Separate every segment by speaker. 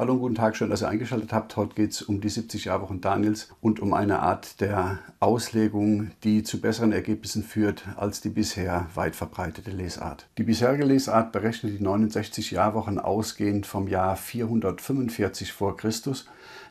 Speaker 1: Hallo und guten Tag, schön, dass ihr eingeschaltet habt. Heute geht es um die 70 Jahre von Daniels und um eine Art der Auslegung, die zu besseren Ergebnissen führt als die bisher weit verbreitete Lesart. Die bisherige Lesart berechnet die 69 Jahrwochen ausgehend vom Jahr 445 vor Christus,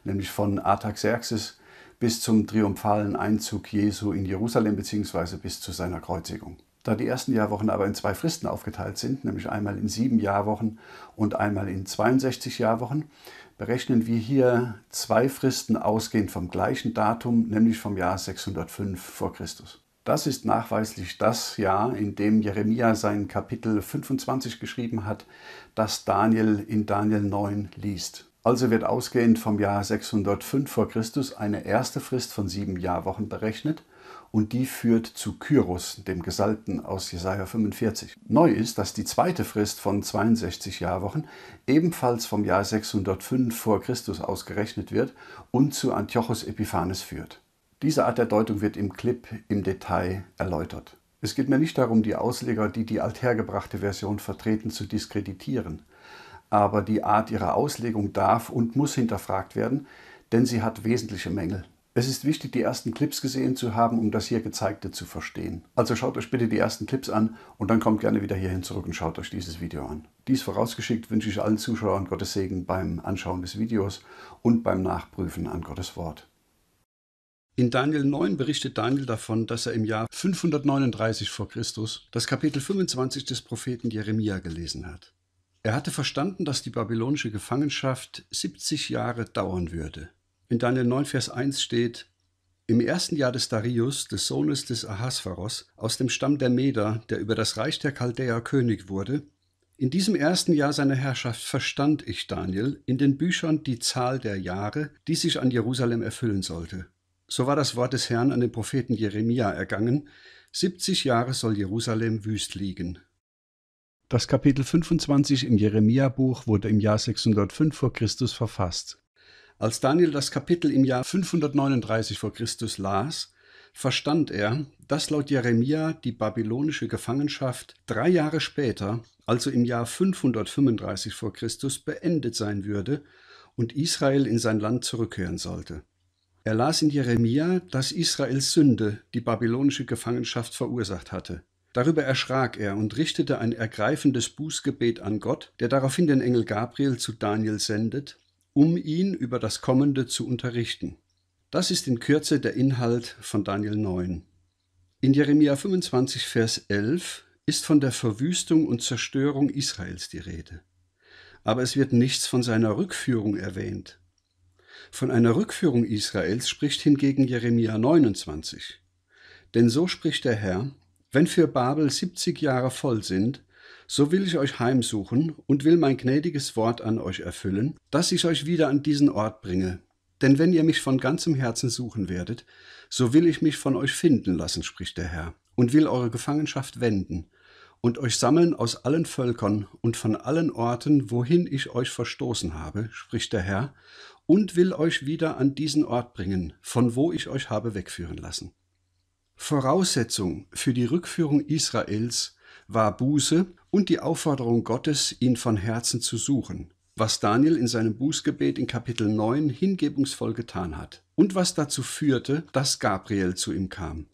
Speaker 1: nämlich von Artaxerxes bis zum triumphalen Einzug Jesu in Jerusalem bzw. bis zu seiner Kreuzigung. Da die ersten Jahrwochen aber in zwei Fristen aufgeteilt sind, nämlich einmal in sieben Jahrwochen und einmal in 62 Jahrwochen, berechnen wir hier zwei Fristen ausgehend vom gleichen Datum, nämlich vom Jahr 605 vor Christus. Das ist nachweislich das Jahr, in dem Jeremia sein Kapitel 25 geschrieben hat, das Daniel in Daniel 9 liest. Also wird ausgehend vom Jahr 605 vor Christus eine erste Frist von sieben Jahrwochen berechnet – und die führt zu Kyros, dem Gesalbten aus Jesaja 45. Neu ist, dass die zweite Frist von 62 Jahrwochen ebenfalls vom Jahr 605 vor Christus ausgerechnet wird und zu Antiochus Epiphanes führt. Diese Art der Deutung wird im Clip im Detail erläutert. Es geht mir nicht darum, die Ausleger, die die althergebrachte Version vertreten, zu diskreditieren. Aber die Art ihrer Auslegung darf und muss hinterfragt werden, denn sie hat wesentliche Mängel. Es ist wichtig, die ersten Clips gesehen zu haben, um das hier Gezeigte zu verstehen. Also schaut euch bitte die ersten Clips an und dann kommt gerne wieder hierhin zurück und schaut euch dieses Video an. Dies vorausgeschickt wünsche ich allen Zuschauern Gottes Segen beim Anschauen des Videos und beim Nachprüfen an Gottes Wort. In Daniel 9 berichtet Daniel davon, dass er im Jahr 539 vor Christus das Kapitel 25 des Propheten Jeremia gelesen hat. Er hatte verstanden, dass die babylonische Gefangenschaft 70 Jahre dauern würde. In Daniel 9, Vers 1 steht, im ersten Jahr des Darius, des Sohnes des Ahasveros, aus dem Stamm der Meder, der über das Reich der Chaldäer König wurde, in diesem ersten Jahr seiner Herrschaft verstand ich, Daniel, in den Büchern die Zahl der Jahre, die sich an Jerusalem erfüllen sollte. So war das Wort des Herrn an den Propheten Jeremia ergangen, 70 Jahre soll Jerusalem wüst liegen. Das Kapitel 25 im Jeremia-Buch wurde im Jahr 605 vor Christus verfasst. Als Daniel das Kapitel im Jahr 539 vor Christus las, verstand er, dass laut Jeremia die babylonische Gefangenschaft drei Jahre später, also im Jahr 535 vor Christus, beendet sein würde und Israel in sein Land zurückkehren sollte. Er las in Jeremia, dass Israels Sünde die babylonische Gefangenschaft verursacht hatte. Darüber erschrak er und richtete ein ergreifendes Bußgebet an Gott, der daraufhin den Engel Gabriel zu Daniel sendet um ihn über das Kommende zu unterrichten. Das ist in Kürze der Inhalt von Daniel 9. In Jeremia 25, Vers 11 ist von der Verwüstung und Zerstörung Israels die Rede. Aber es wird nichts von seiner Rückführung erwähnt. Von einer Rückführung Israels spricht hingegen Jeremia 29. Denn so spricht der Herr, wenn für Babel 70 Jahre voll sind, so will ich euch heimsuchen und will mein gnädiges Wort an euch erfüllen, dass ich euch wieder an diesen Ort bringe. Denn wenn ihr mich von ganzem Herzen suchen werdet, so will ich mich von euch finden lassen, spricht der Herr, und will eure Gefangenschaft wenden und euch sammeln aus allen Völkern und von allen Orten, wohin ich euch verstoßen habe, spricht der Herr, und will euch wieder an diesen Ort bringen, von wo ich euch habe wegführen lassen. Voraussetzung für die Rückführung Israels war Buße und die Aufforderung Gottes, ihn von Herzen zu suchen, was Daniel in seinem Bußgebet in Kapitel 9 hingebungsvoll getan hat und was dazu führte, dass Gabriel zu ihm kam.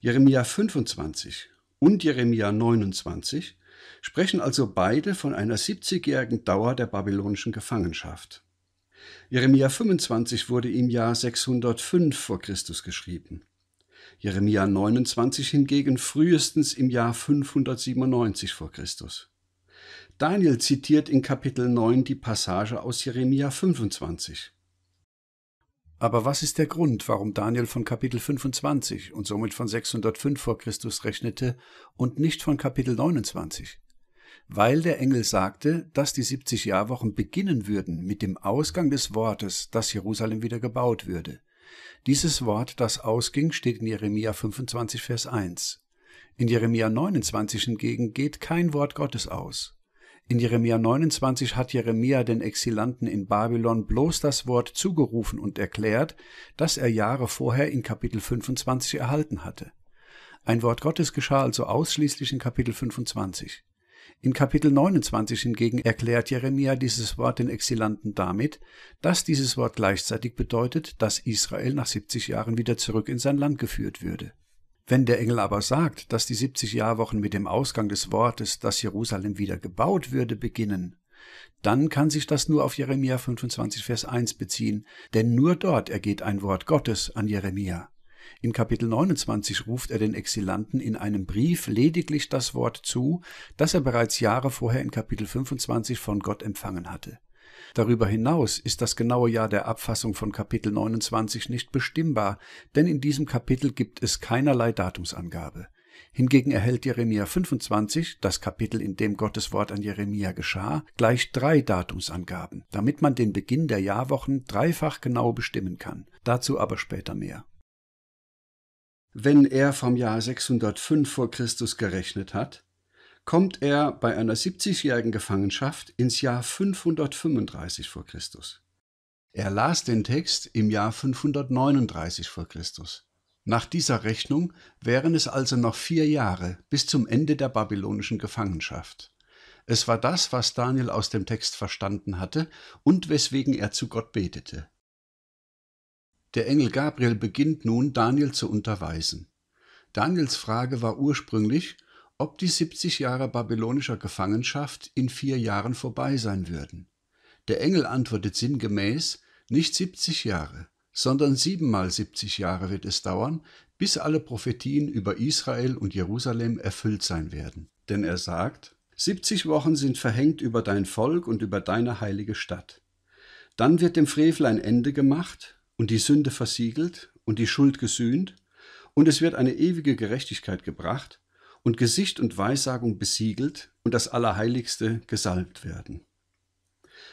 Speaker 1: Jeremia 25 und Jeremia 29 sprechen also beide von einer 70-jährigen Dauer der babylonischen Gefangenschaft. Jeremia 25 wurde im Jahr 605 vor Christus geschrieben. Jeremia 29 hingegen frühestens im Jahr 597 vor Christus. Daniel zitiert in Kapitel 9 die Passage aus Jeremia 25. Aber was ist der Grund, warum Daniel von Kapitel 25 und somit von 605 vor Christus rechnete und nicht von Kapitel 29? Weil der Engel sagte, dass die 70 Jahrwochen beginnen würden mit dem Ausgang des Wortes, dass Jerusalem wieder gebaut würde. Dieses Wort, das ausging, steht in Jeremia 25, Vers 1. In Jeremia 29 hingegen geht kein Wort Gottes aus. In Jeremia 29 hat Jeremia den Exilanten in Babylon bloß das Wort zugerufen und erklärt, das er Jahre vorher in Kapitel 25 erhalten hatte. Ein Wort Gottes geschah also ausschließlich in Kapitel 25. In Kapitel 29 hingegen erklärt Jeremia dieses Wort den Exilanten damit, dass dieses Wort gleichzeitig bedeutet, dass Israel nach 70 Jahren wieder zurück in sein Land geführt würde. Wenn der Engel aber sagt, dass die 70 Jahrwochen mit dem Ausgang des Wortes, dass Jerusalem wieder gebaut würde, beginnen, dann kann sich das nur auf Jeremia 25, Vers 1 beziehen, denn nur dort ergeht ein Wort Gottes an Jeremia. In Kapitel 29 ruft er den Exilanten in einem Brief lediglich das Wort zu, das er bereits Jahre vorher in Kapitel 25 von Gott empfangen hatte. Darüber hinaus ist das genaue Jahr der Abfassung von Kapitel 29 nicht bestimmbar, denn in diesem Kapitel gibt es keinerlei Datumsangabe. Hingegen erhält Jeremia 25, das Kapitel, in dem Gottes Wort an Jeremia geschah, gleich drei Datumsangaben, damit man den Beginn der Jahrwochen dreifach genau bestimmen kann. Dazu aber später mehr wenn er vom Jahr 605 vor Christus gerechnet hat, kommt er bei einer 70-jährigen Gefangenschaft ins Jahr 535 vor Christus. Er las den Text im Jahr 539 vor Christus. Nach dieser Rechnung wären es also noch vier Jahre bis zum Ende der babylonischen Gefangenschaft. Es war das, was Daniel aus dem Text verstanden hatte und weswegen er zu Gott betete. Der Engel Gabriel beginnt nun, Daniel zu unterweisen. Daniels Frage war ursprünglich, ob die 70 Jahre babylonischer Gefangenschaft in vier Jahren vorbei sein würden. Der Engel antwortet sinngemäß, nicht 70 Jahre, sondern siebenmal 70 Jahre wird es dauern, bis alle Prophetien über Israel und Jerusalem erfüllt sein werden. Denn er sagt, 70 Wochen sind verhängt über dein Volk und über deine heilige Stadt. Dann wird dem Frevel ein Ende gemacht und die Sünde versiegelt und die Schuld gesühnt, und es wird eine ewige Gerechtigkeit gebracht und Gesicht und Weissagung besiegelt und das Allerheiligste gesalbt werden.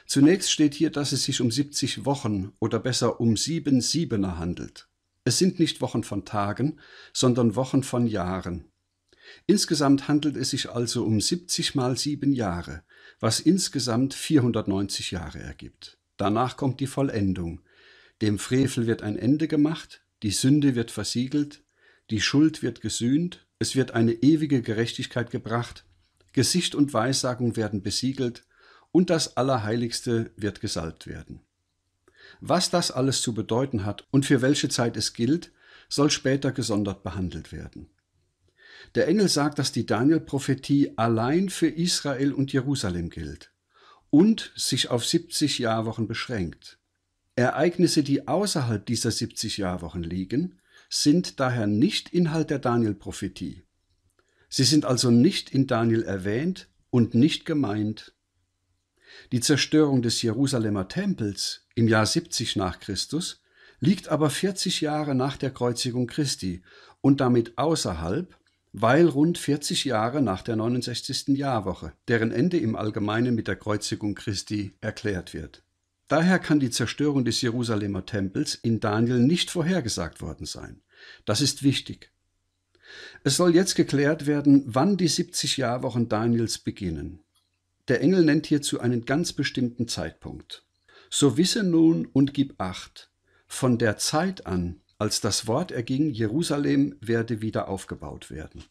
Speaker 1: Zunächst steht hier, dass es sich um 70 Wochen oder besser um sieben Siebener handelt. Es sind nicht Wochen von Tagen, sondern Wochen von Jahren. Insgesamt handelt es sich also um 70 mal sieben Jahre, was insgesamt 490 Jahre ergibt. Danach kommt die Vollendung, dem Frevel wird ein Ende gemacht, die Sünde wird versiegelt, die Schuld wird gesühnt, es wird eine ewige Gerechtigkeit gebracht, Gesicht und Weissagung werden besiegelt und das Allerheiligste wird gesalbt werden. Was das alles zu bedeuten hat und für welche Zeit es gilt, soll später gesondert behandelt werden. Der Engel sagt, dass die Daniel-Prophetie allein für Israel und Jerusalem gilt und sich auf 70 Jahrwochen beschränkt. Ereignisse, die außerhalb dieser 70 Jahrwochen liegen, sind daher nicht Inhalt der Daniel-Prophetie. Sie sind also nicht in Daniel erwähnt und nicht gemeint. Die Zerstörung des Jerusalemer Tempels im Jahr 70 nach Christus liegt aber 40 Jahre nach der Kreuzigung Christi und damit außerhalb, weil rund 40 Jahre nach der 69. Jahrwoche, deren Ende im Allgemeinen mit der Kreuzigung Christi erklärt wird. Daher kann die Zerstörung des Jerusalemer Tempels in Daniel nicht vorhergesagt worden sein. Das ist wichtig. Es soll jetzt geklärt werden, wann die 70 Jahrwochen Daniels beginnen. Der Engel nennt hierzu einen ganz bestimmten Zeitpunkt. So wisse nun und gib acht. Von der Zeit an, als das Wort erging, Jerusalem werde wieder aufgebaut werden.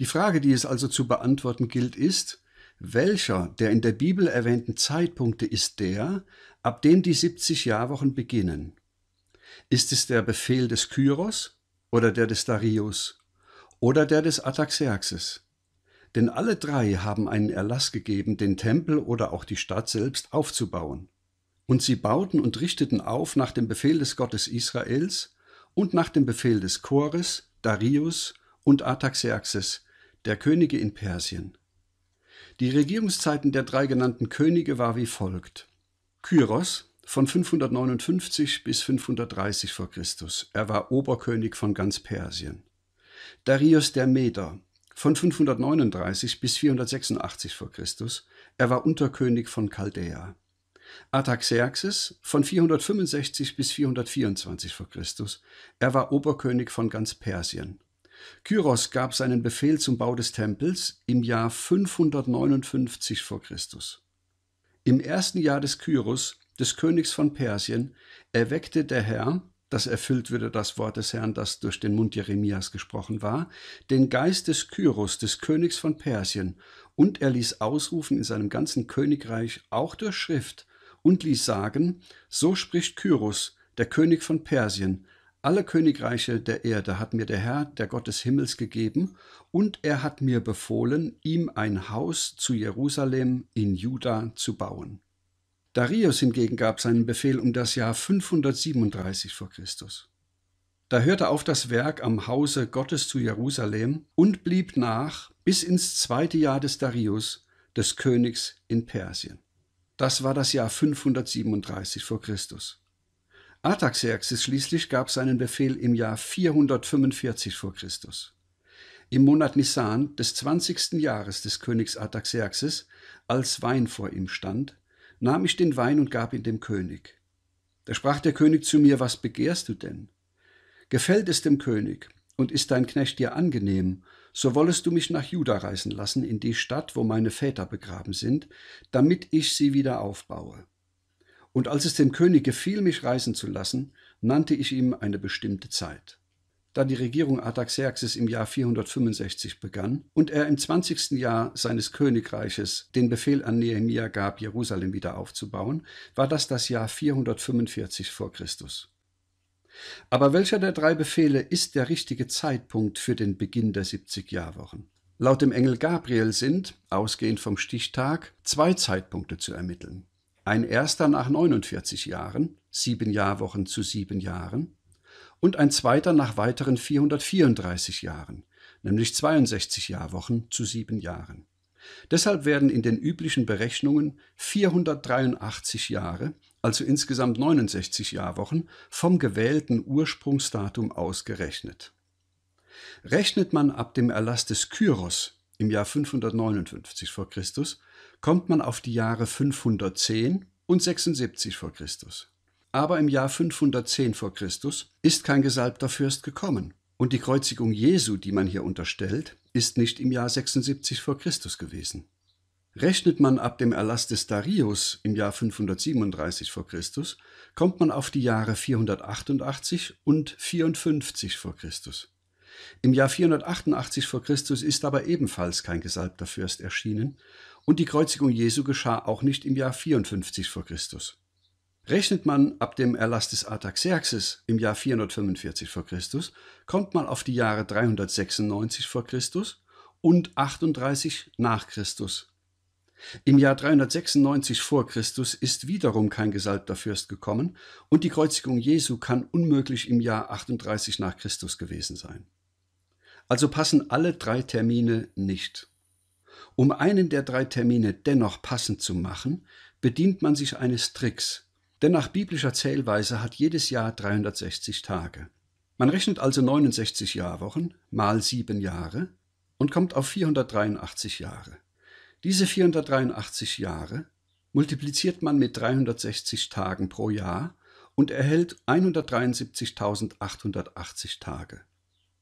Speaker 1: Die Frage, die es also zu beantworten gilt, ist, welcher der in der Bibel erwähnten Zeitpunkte ist der, ab dem die 70 Jahrwochen beginnen. Ist es der Befehl des Kyros oder der des Darius oder der des Ataxerxes? Denn alle drei haben einen Erlass gegeben, den Tempel oder auch die Stadt selbst aufzubauen. Und sie bauten und richteten auf nach dem Befehl des Gottes Israels und nach dem Befehl des Chores, Darius und Artaxerxes, der Könige in Persien. Die Regierungszeiten der drei genannten Könige war wie folgt. Kyros von 559 bis 530 v. Chr. Er war Oberkönig von ganz Persien. Darius der Meder von 539 bis 486 v. Chr. Er war Unterkönig von Chaldea. Artaxerxes von 465 bis 424 v. Chr. Er war Oberkönig von ganz Persien. Kyros gab seinen Befehl zum Bau des Tempels im Jahr 559 v. Chr. Im ersten Jahr des Kyros, des Königs von Persien, erweckte der Herr, das erfüllt würde das Wort des Herrn, das durch den Mund Jeremias gesprochen war, den Geist des Kyros, des Königs von Persien, und er ließ ausrufen in seinem ganzen Königreich, auch durch Schrift, und ließ sagen, so spricht Kyros, der König von Persien, alle Königreiche der Erde hat mir der Herr, der Gott des Himmels, gegeben, und er hat mir befohlen, ihm ein Haus zu Jerusalem in Juda zu bauen. Darius hingegen gab seinen Befehl um das Jahr 537 vor Christus. Da hörte auf das Werk am Hause Gottes zu Jerusalem und blieb nach bis ins zweite Jahr des Darius, des Königs in Persien. Das war das Jahr 537 vor Christus. Artaxerxes schließlich gab seinen Befehl im Jahr 445 vor Christus. Im Monat Nisan des 20. Jahres des Königs Artaxerxes, als Wein vor ihm stand, nahm ich den Wein und gab ihn dem König. Da sprach der König zu mir, was begehrst du denn? Gefällt es dem König und ist dein Knecht dir angenehm, so wollest du mich nach Juda reisen lassen, in die Stadt, wo meine Väter begraben sind, damit ich sie wieder aufbaue. Und als es dem König gefiel, mich reisen zu lassen, nannte ich ihm eine bestimmte Zeit. Da die Regierung Artaxerxes im Jahr 465 begann und er im 20. Jahr seines Königreiches den Befehl an Nehemiah gab, Jerusalem wieder aufzubauen, war das das Jahr 445 vor Christus. Aber welcher der drei Befehle ist der richtige Zeitpunkt für den Beginn der 70-Jahrwochen? Laut dem Engel Gabriel sind, ausgehend vom Stichtag, zwei Zeitpunkte zu ermitteln ein erster nach 49 Jahren, sieben Jahrwochen zu sieben Jahren, und ein zweiter nach weiteren 434 Jahren, nämlich 62 Jahrwochen zu sieben Jahren. Deshalb werden in den üblichen Berechnungen 483 Jahre, also insgesamt 69 Jahrwochen, vom gewählten Ursprungsdatum ausgerechnet. Rechnet man ab dem Erlass des Kyros im Jahr 559 v. Chr kommt man auf die Jahre 510 und 76 vor Christus. Aber im Jahr 510 vor Christus ist kein gesalbter Fürst gekommen und die Kreuzigung Jesu, die man hier unterstellt, ist nicht im Jahr 76 vor Christus gewesen. Rechnet man ab dem Erlass des Darius im Jahr 537 vor Christus, kommt man auf die Jahre 488 und 54 vor Christus. Im Jahr 488 vor Christus ist aber ebenfalls kein gesalbter Fürst erschienen, und die Kreuzigung Jesu geschah auch nicht im Jahr 54 v. Chr. Rechnet man ab dem Erlass des Artaxerxes im Jahr 445 v. Chr., kommt man auf die Jahre 396 v. Chr. und 38 nach Christus. Im Jahr 396 v. Chr. ist wiederum kein gesalbter Fürst gekommen und die Kreuzigung Jesu kann unmöglich im Jahr 38 nach Christus gewesen sein. Also passen alle drei Termine nicht. Um einen der drei Termine dennoch passend zu machen, bedient man sich eines Tricks, denn nach biblischer Zählweise hat jedes Jahr 360 Tage. Man rechnet also 69 Jahrwochen mal sieben Jahre und kommt auf 483 Jahre. Diese 483 Jahre multipliziert man mit 360 Tagen pro Jahr und erhält 173.880 Tage.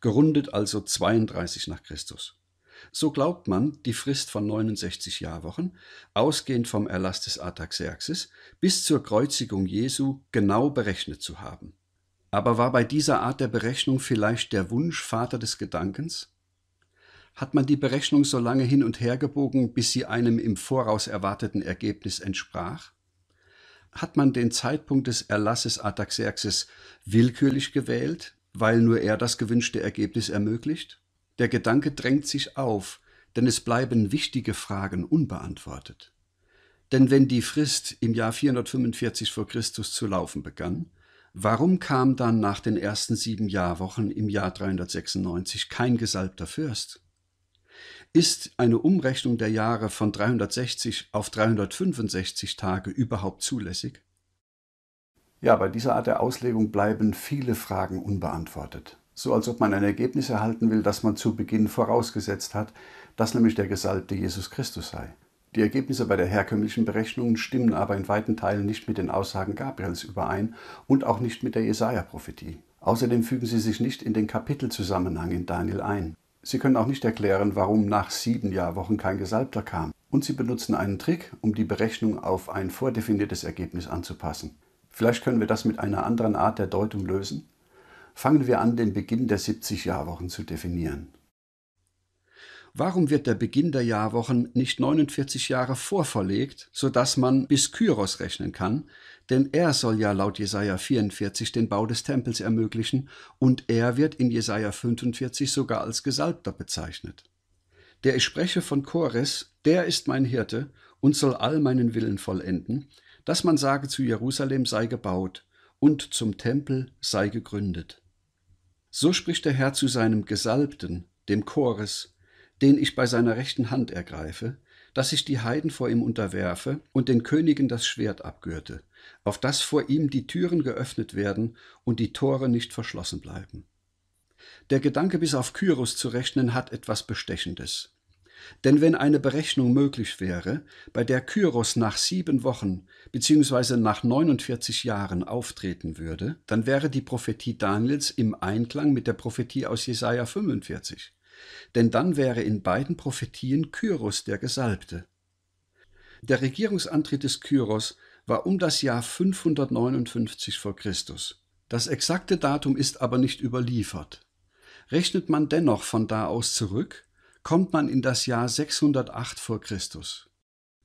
Speaker 1: gerundet also 32 nach Christus. So glaubt man, die Frist von 69 Jahrwochen, ausgehend vom Erlass des Artaxerxes, bis zur Kreuzigung Jesu genau berechnet zu haben. Aber war bei dieser Art der Berechnung vielleicht der Wunsch Vater des Gedankens? Hat man die Berechnung so lange hin und her gebogen, bis sie einem im Voraus erwarteten Ergebnis entsprach? Hat man den Zeitpunkt des Erlasses Artaxerxes willkürlich gewählt, weil nur er das gewünschte Ergebnis ermöglicht? Der Gedanke drängt sich auf, denn es bleiben wichtige Fragen unbeantwortet. Denn wenn die Frist im Jahr 445 vor Christus zu laufen begann, warum kam dann nach den ersten sieben Jahrwochen im Jahr 396 kein gesalbter Fürst? Ist eine Umrechnung der Jahre von 360 auf 365 Tage überhaupt zulässig? Ja, bei dieser Art der Auslegung bleiben viele Fragen unbeantwortet. So als ob man ein Ergebnis erhalten will, das man zu Beginn vorausgesetzt hat, dass nämlich der Gesalbte Jesus Christus sei. Die Ergebnisse bei der herkömmlichen Berechnung stimmen aber in weiten Teilen nicht mit den Aussagen Gabriels überein und auch nicht mit der Jesaja-Prophetie. Außerdem fügen sie sich nicht in den Kapitelzusammenhang in Daniel ein. Sie können auch nicht erklären, warum nach sieben Jahrwochen kein Gesalbter kam. Und sie benutzen einen Trick, um die Berechnung auf ein vordefiniertes Ergebnis anzupassen. Vielleicht können wir das mit einer anderen Art der Deutung lösen. Fangen wir an, den Beginn der 70 Jahrwochen zu definieren. Warum wird der Beginn der Jahrwochen nicht 49 Jahre vorverlegt, sodass man bis Kyros rechnen kann? Denn er soll ja laut Jesaja 44 den Bau des Tempels ermöglichen und er wird in Jesaja 45 sogar als Gesalbter bezeichnet. Der ich spreche von Chores, der ist mein Hirte und soll all meinen Willen vollenden, dass man sage, zu Jerusalem sei gebaut und zum Tempel sei gegründet. So spricht der Herr zu seinem Gesalbten, dem Chores, den ich bei seiner rechten Hand ergreife, dass ich die Heiden vor ihm unterwerfe und den Königen das Schwert abgürte, auf das vor ihm die Türen geöffnet werden und die Tore nicht verschlossen bleiben. Der Gedanke bis auf Kyros zu rechnen hat etwas Bestechendes. Denn wenn eine Berechnung möglich wäre, bei der Kyros nach sieben Wochen bzw. nach 49 Jahren auftreten würde, dann wäre die Prophetie Daniels im Einklang mit der Prophetie aus Jesaja 45. Denn dann wäre in beiden Prophetien Kyros der Gesalbte. Der Regierungsantritt des Kyros war um das Jahr 559 v. Chr. Das exakte Datum ist aber nicht überliefert. Rechnet man dennoch von da aus zurück, kommt man in das Jahr 608 vor Christus.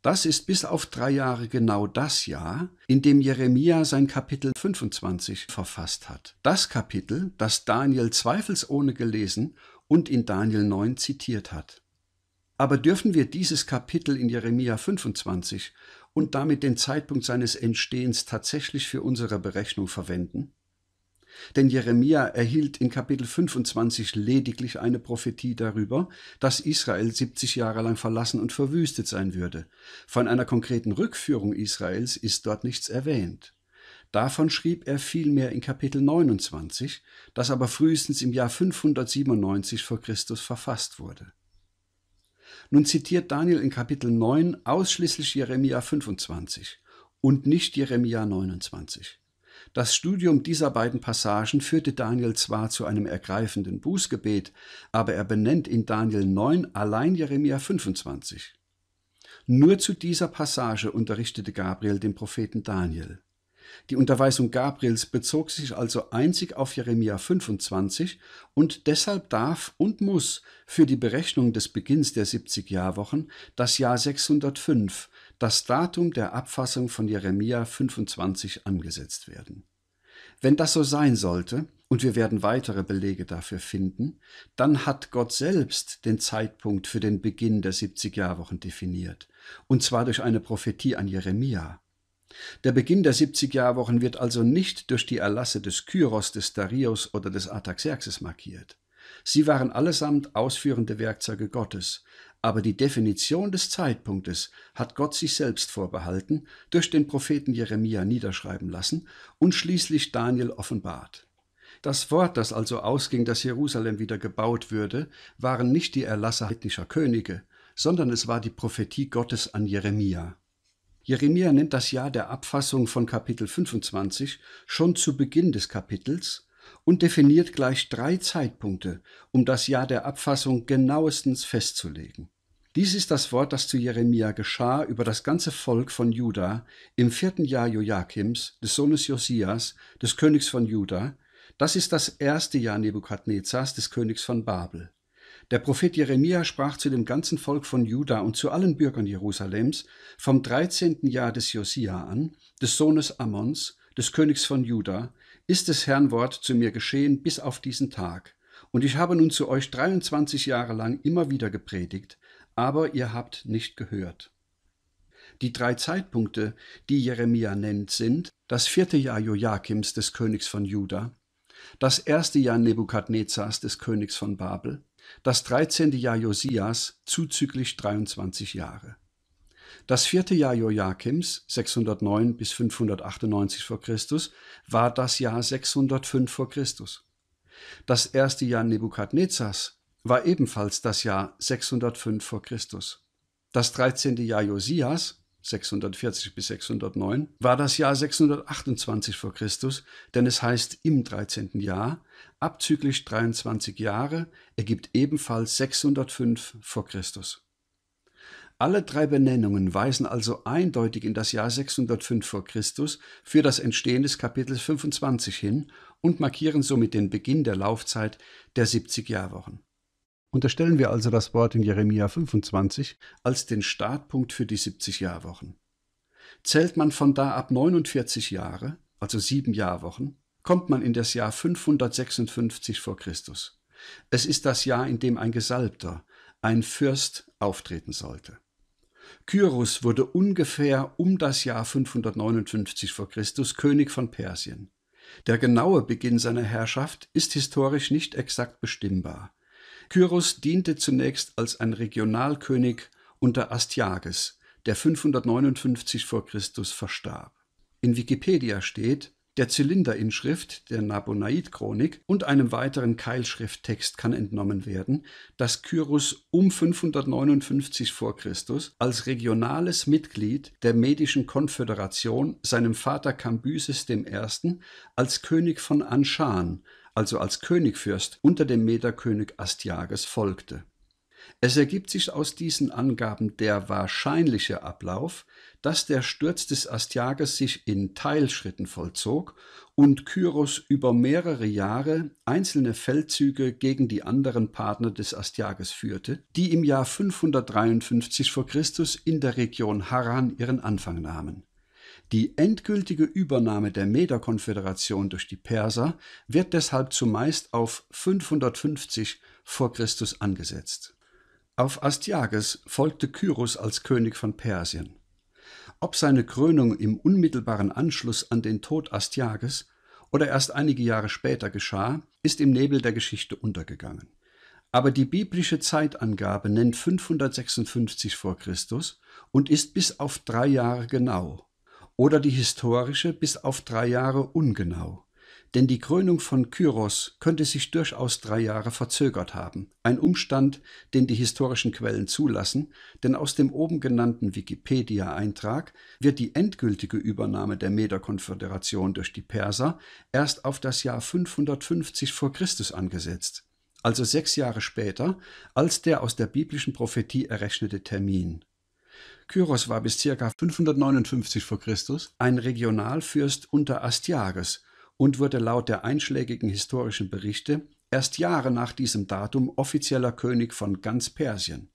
Speaker 1: Das ist bis auf drei Jahre genau das Jahr, in dem Jeremia sein Kapitel 25 verfasst hat. Das Kapitel, das Daniel zweifelsohne gelesen und in Daniel 9 zitiert hat. Aber dürfen wir dieses Kapitel in Jeremia 25 und damit den Zeitpunkt seines Entstehens tatsächlich für unsere Berechnung verwenden? Denn Jeremia erhielt in Kapitel 25 lediglich eine Prophetie darüber, dass Israel 70 Jahre lang verlassen und verwüstet sein würde. Von einer konkreten Rückführung Israels ist dort nichts erwähnt. Davon schrieb er vielmehr in Kapitel 29, das aber frühestens im Jahr 597 vor Christus verfasst wurde. Nun zitiert Daniel in Kapitel 9 ausschließlich Jeremia 25 und nicht Jeremia 29. Das Studium dieser beiden Passagen führte Daniel zwar zu einem ergreifenden Bußgebet, aber er benennt in Daniel 9 allein Jeremia 25. Nur zu dieser Passage unterrichtete Gabriel den Propheten Daniel. Die Unterweisung Gabriels bezog sich also einzig auf Jeremia 25 und deshalb darf und muss für die Berechnung des Beginns der 70 Jahrwochen das Jahr 605, das Datum der Abfassung von Jeremia 25 angesetzt werden. Wenn das so sein sollte, und wir werden weitere Belege dafür finden, dann hat Gott selbst den Zeitpunkt für den Beginn der 70-Jahrwochen definiert, und zwar durch eine Prophetie an Jeremia. Der Beginn der 70-Jahrwochen wird also nicht durch die Erlasse des Kyros, des Darius oder des Artaxerxes markiert. Sie waren allesamt ausführende Werkzeuge Gottes, aber die Definition des Zeitpunktes hat Gott sich selbst vorbehalten, durch den Propheten Jeremia niederschreiben lassen und schließlich Daniel offenbart. Das Wort, das also ausging, dass Jerusalem wieder gebaut würde, waren nicht die Erlasse heidnischer Könige, sondern es war die Prophetie Gottes an Jeremia. Jeremia nennt das Jahr der Abfassung von Kapitel 25 schon zu Beginn des Kapitels und definiert gleich drei Zeitpunkte, um das Jahr der Abfassung genauestens festzulegen. Dies ist das Wort, das zu Jeremia geschah über das ganze Volk von Juda im vierten Jahr Joachims, des Sohnes Josias, des Königs von Juda. Das ist das erste Jahr Nebukadnezars, des Königs von Babel. Der Prophet Jeremia sprach zu dem ganzen Volk von Juda und zu allen Bürgern Jerusalems vom dreizehnten Jahr des Josia an, des Sohnes Ammons, des Königs von Juda, ist des Herrn Wort zu mir geschehen bis auf diesen Tag. Und ich habe nun zu euch 23 Jahre lang immer wieder gepredigt, aber ihr habt nicht gehört. Die drei Zeitpunkte, die Jeremia nennt, sind das vierte Jahr Joachims des Königs von Juda, das erste Jahr Nebukadnezars des Königs von Babel, das dreizehnte Jahr Josias zuzüglich 23 Jahre. Das vierte Jahr Joachims, 609 bis 598 vor Christus, war das Jahr 605 vor Christus. Das erste Jahr Nebukadnezars, war ebenfalls das Jahr 605 vor Christus. Das 13. Jahr Josias 640 bis 609 war das Jahr 628 vor Christus, denn es heißt im 13. Jahr, abzüglich 23 Jahre, ergibt ebenfalls 605 vor Christus. Alle drei Benennungen weisen also eindeutig in das Jahr 605 vor Christus für das Entstehen des Kapitels 25 hin und markieren somit den Beginn der Laufzeit der 70 Jahrwochen. Unterstellen wir also das Wort in Jeremia 25 als den Startpunkt für die 70 Jahrwochen. Zählt man von da ab 49 Jahre, also sieben Jahrwochen, kommt man in das Jahr 556 vor Christus. Es ist das Jahr, in dem ein Gesalbter, ein Fürst auftreten sollte. Kyros wurde ungefähr um das Jahr 559 vor Christus König von Persien. Der genaue Beginn seiner Herrschaft ist historisch nicht exakt bestimmbar. Kyros diente zunächst als ein Regionalkönig unter Astyages, der 559 v. Chr. verstarb. In Wikipedia steht, der Zylinderinschrift der Nabonaid-Chronik und einem weiteren Keilschrifttext kann entnommen werden, dass Kyros um 559 v. Chr. als regionales Mitglied der Medischen Konföderation seinem Vater Kambyses I. als König von Anschan also als Königfürst, unter dem Mederkönig Astyages folgte. Es ergibt sich aus diesen Angaben der wahrscheinliche Ablauf, dass der Sturz des Astyages sich in Teilschritten vollzog und Kyros über mehrere Jahre einzelne Feldzüge gegen die anderen Partner des Astyages führte, die im Jahr 553 v. Chr. in der Region Harran ihren Anfang nahmen. Die endgültige Übernahme der Meder-Konföderation durch die Perser wird deshalb zumeist auf 550 v. Chr. angesetzt. Auf Astyages folgte Kyros als König von Persien. Ob seine Krönung im unmittelbaren Anschluss an den Tod Astyages oder erst einige Jahre später geschah, ist im Nebel der Geschichte untergegangen. Aber die biblische Zeitangabe nennt 556 v. Chr. und ist bis auf drei Jahre genau, oder die historische bis auf drei Jahre ungenau. Denn die Krönung von Kyros könnte sich durchaus drei Jahre verzögert haben, ein Umstand, den die historischen Quellen zulassen, denn aus dem oben genannten Wikipedia-Eintrag wird die endgültige Übernahme der Mederkonföderation durch die Perser erst auf das Jahr 550 vor Christus angesetzt, also sechs Jahre später als der aus der biblischen Prophetie errechnete Termin Kyros war bis ca. 559 v. Chr. ein Regionalfürst unter Astyages und wurde laut der einschlägigen historischen Berichte erst Jahre nach diesem Datum offizieller König von ganz Persien.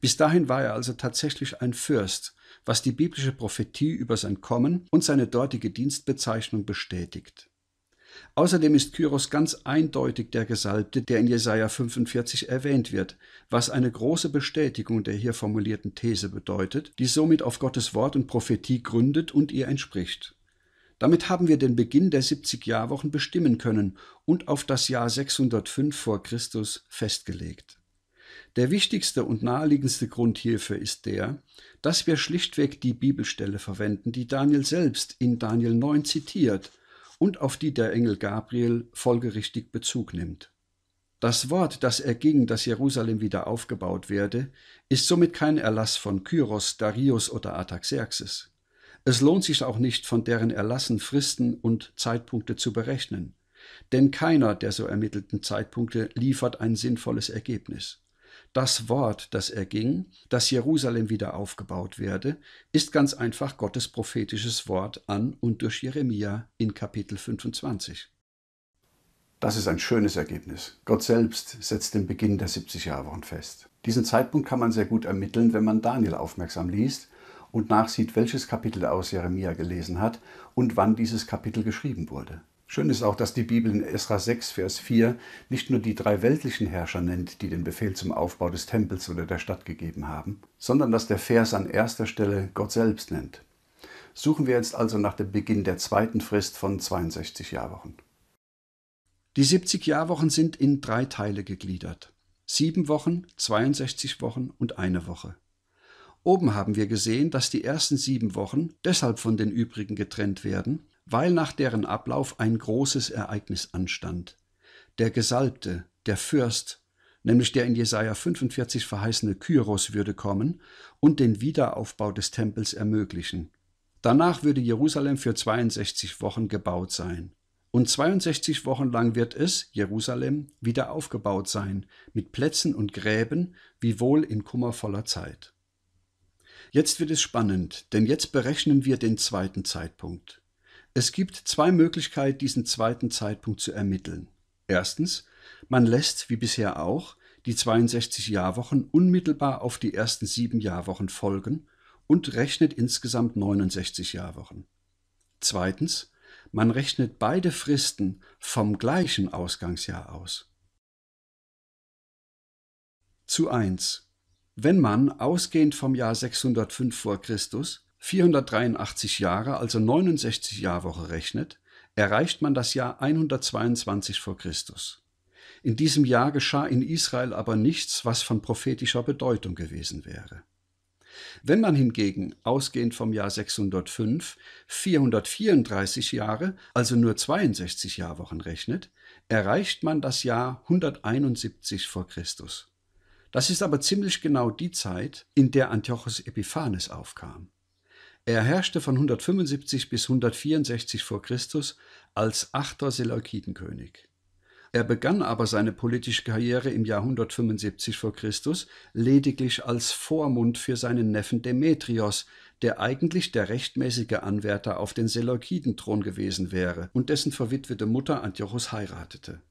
Speaker 1: Bis dahin war er also tatsächlich ein Fürst, was die biblische Prophetie über sein Kommen und seine dortige Dienstbezeichnung bestätigt Außerdem ist Kyros ganz eindeutig der Gesalbte, der in Jesaja 45 erwähnt wird, was eine große Bestätigung der hier formulierten These bedeutet, die somit auf Gottes Wort und Prophetie gründet und ihr entspricht. Damit haben wir den Beginn der 70 Jahrwochen bestimmen können und auf das Jahr 605 vor Christus festgelegt. Der wichtigste und naheliegendste Grund hierfür ist der, dass wir schlichtweg die Bibelstelle verwenden, die Daniel selbst in Daniel 9 zitiert – und auf die der Engel Gabriel folgerichtig Bezug nimmt. Das Wort, das erging, dass Jerusalem wieder aufgebaut werde, ist somit kein Erlass von Kyros, Darius oder Artaxerxes. Es lohnt sich auch nicht, von deren Erlassen Fristen und Zeitpunkte zu berechnen, denn keiner der so ermittelten Zeitpunkte liefert ein sinnvolles Ergebnis. Das Wort, das erging, dass Jerusalem wieder aufgebaut werde, ist ganz einfach Gottes prophetisches Wort an und durch Jeremia in Kapitel 25. Das ist ein schönes Ergebnis. Gott selbst setzt den Beginn der 70 jahre wochen fest. Diesen Zeitpunkt kann man sehr gut ermitteln, wenn man Daniel aufmerksam liest und nachsieht, welches Kapitel er aus Jeremia gelesen hat und wann dieses Kapitel geschrieben wurde. Schön ist auch, dass die Bibel in Esra 6, Vers 4 nicht nur die drei weltlichen Herrscher nennt, die den Befehl zum Aufbau des Tempels oder der Stadt gegeben haben, sondern dass der Vers an erster Stelle Gott selbst nennt. Suchen wir jetzt also nach dem Beginn der zweiten Frist von 62 Jahrwochen. Die 70 Jahrwochen sind in drei Teile gegliedert. Sieben Wochen, 62 Wochen und eine Woche. Oben haben wir gesehen, dass die ersten sieben Wochen deshalb von den übrigen getrennt werden, weil nach deren Ablauf ein großes Ereignis anstand. Der Gesalbte, der Fürst, nämlich der in Jesaja 45 verheißene Kyros würde kommen und den Wiederaufbau des Tempels ermöglichen. Danach würde Jerusalem für 62 Wochen gebaut sein. Und 62 Wochen lang wird es, Jerusalem, wieder aufgebaut sein, mit Plätzen und Gräben, wiewohl in kummervoller Zeit. Jetzt wird es spannend, denn jetzt berechnen wir den zweiten Zeitpunkt. Es gibt zwei Möglichkeiten, diesen zweiten Zeitpunkt zu ermitteln. Erstens, man lässt, wie bisher auch, die 62 Jahrwochen unmittelbar auf die ersten sieben Jahrwochen folgen und rechnet insgesamt 69 Jahrwochen. Zweitens, man rechnet beide Fristen vom gleichen Ausgangsjahr aus. Zu 1. Wenn man, ausgehend vom Jahr 605 vor Christus, 483 Jahre, also 69 Jahrwoche rechnet, erreicht man das Jahr 122 vor Christus. In diesem Jahr geschah in Israel aber nichts, was von prophetischer Bedeutung gewesen wäre. Wenn man hingegen, ausgehend vom Jahr 605, 434 Jahre, also nur 62 Jahrwochen rechnet, erreicht man das Jahr 171 vor Christus. Das ist aber ziemlich genau die Zeit, in der Antiochos Epiphanes aufkam. Er herrschte von 175 bis 164 v. Chr. als achter Seleukidenkönig. Er begann aber seine politische Karriere im Jahr 175 v. Chr. lediglich als Vormund für seinen Neffen Demetrios, der eigentlich der rechtmäßige Anwärter auf den Seleukidenthron gewesen wäre und dessen verwitwete Mutter Antiochos heiratete.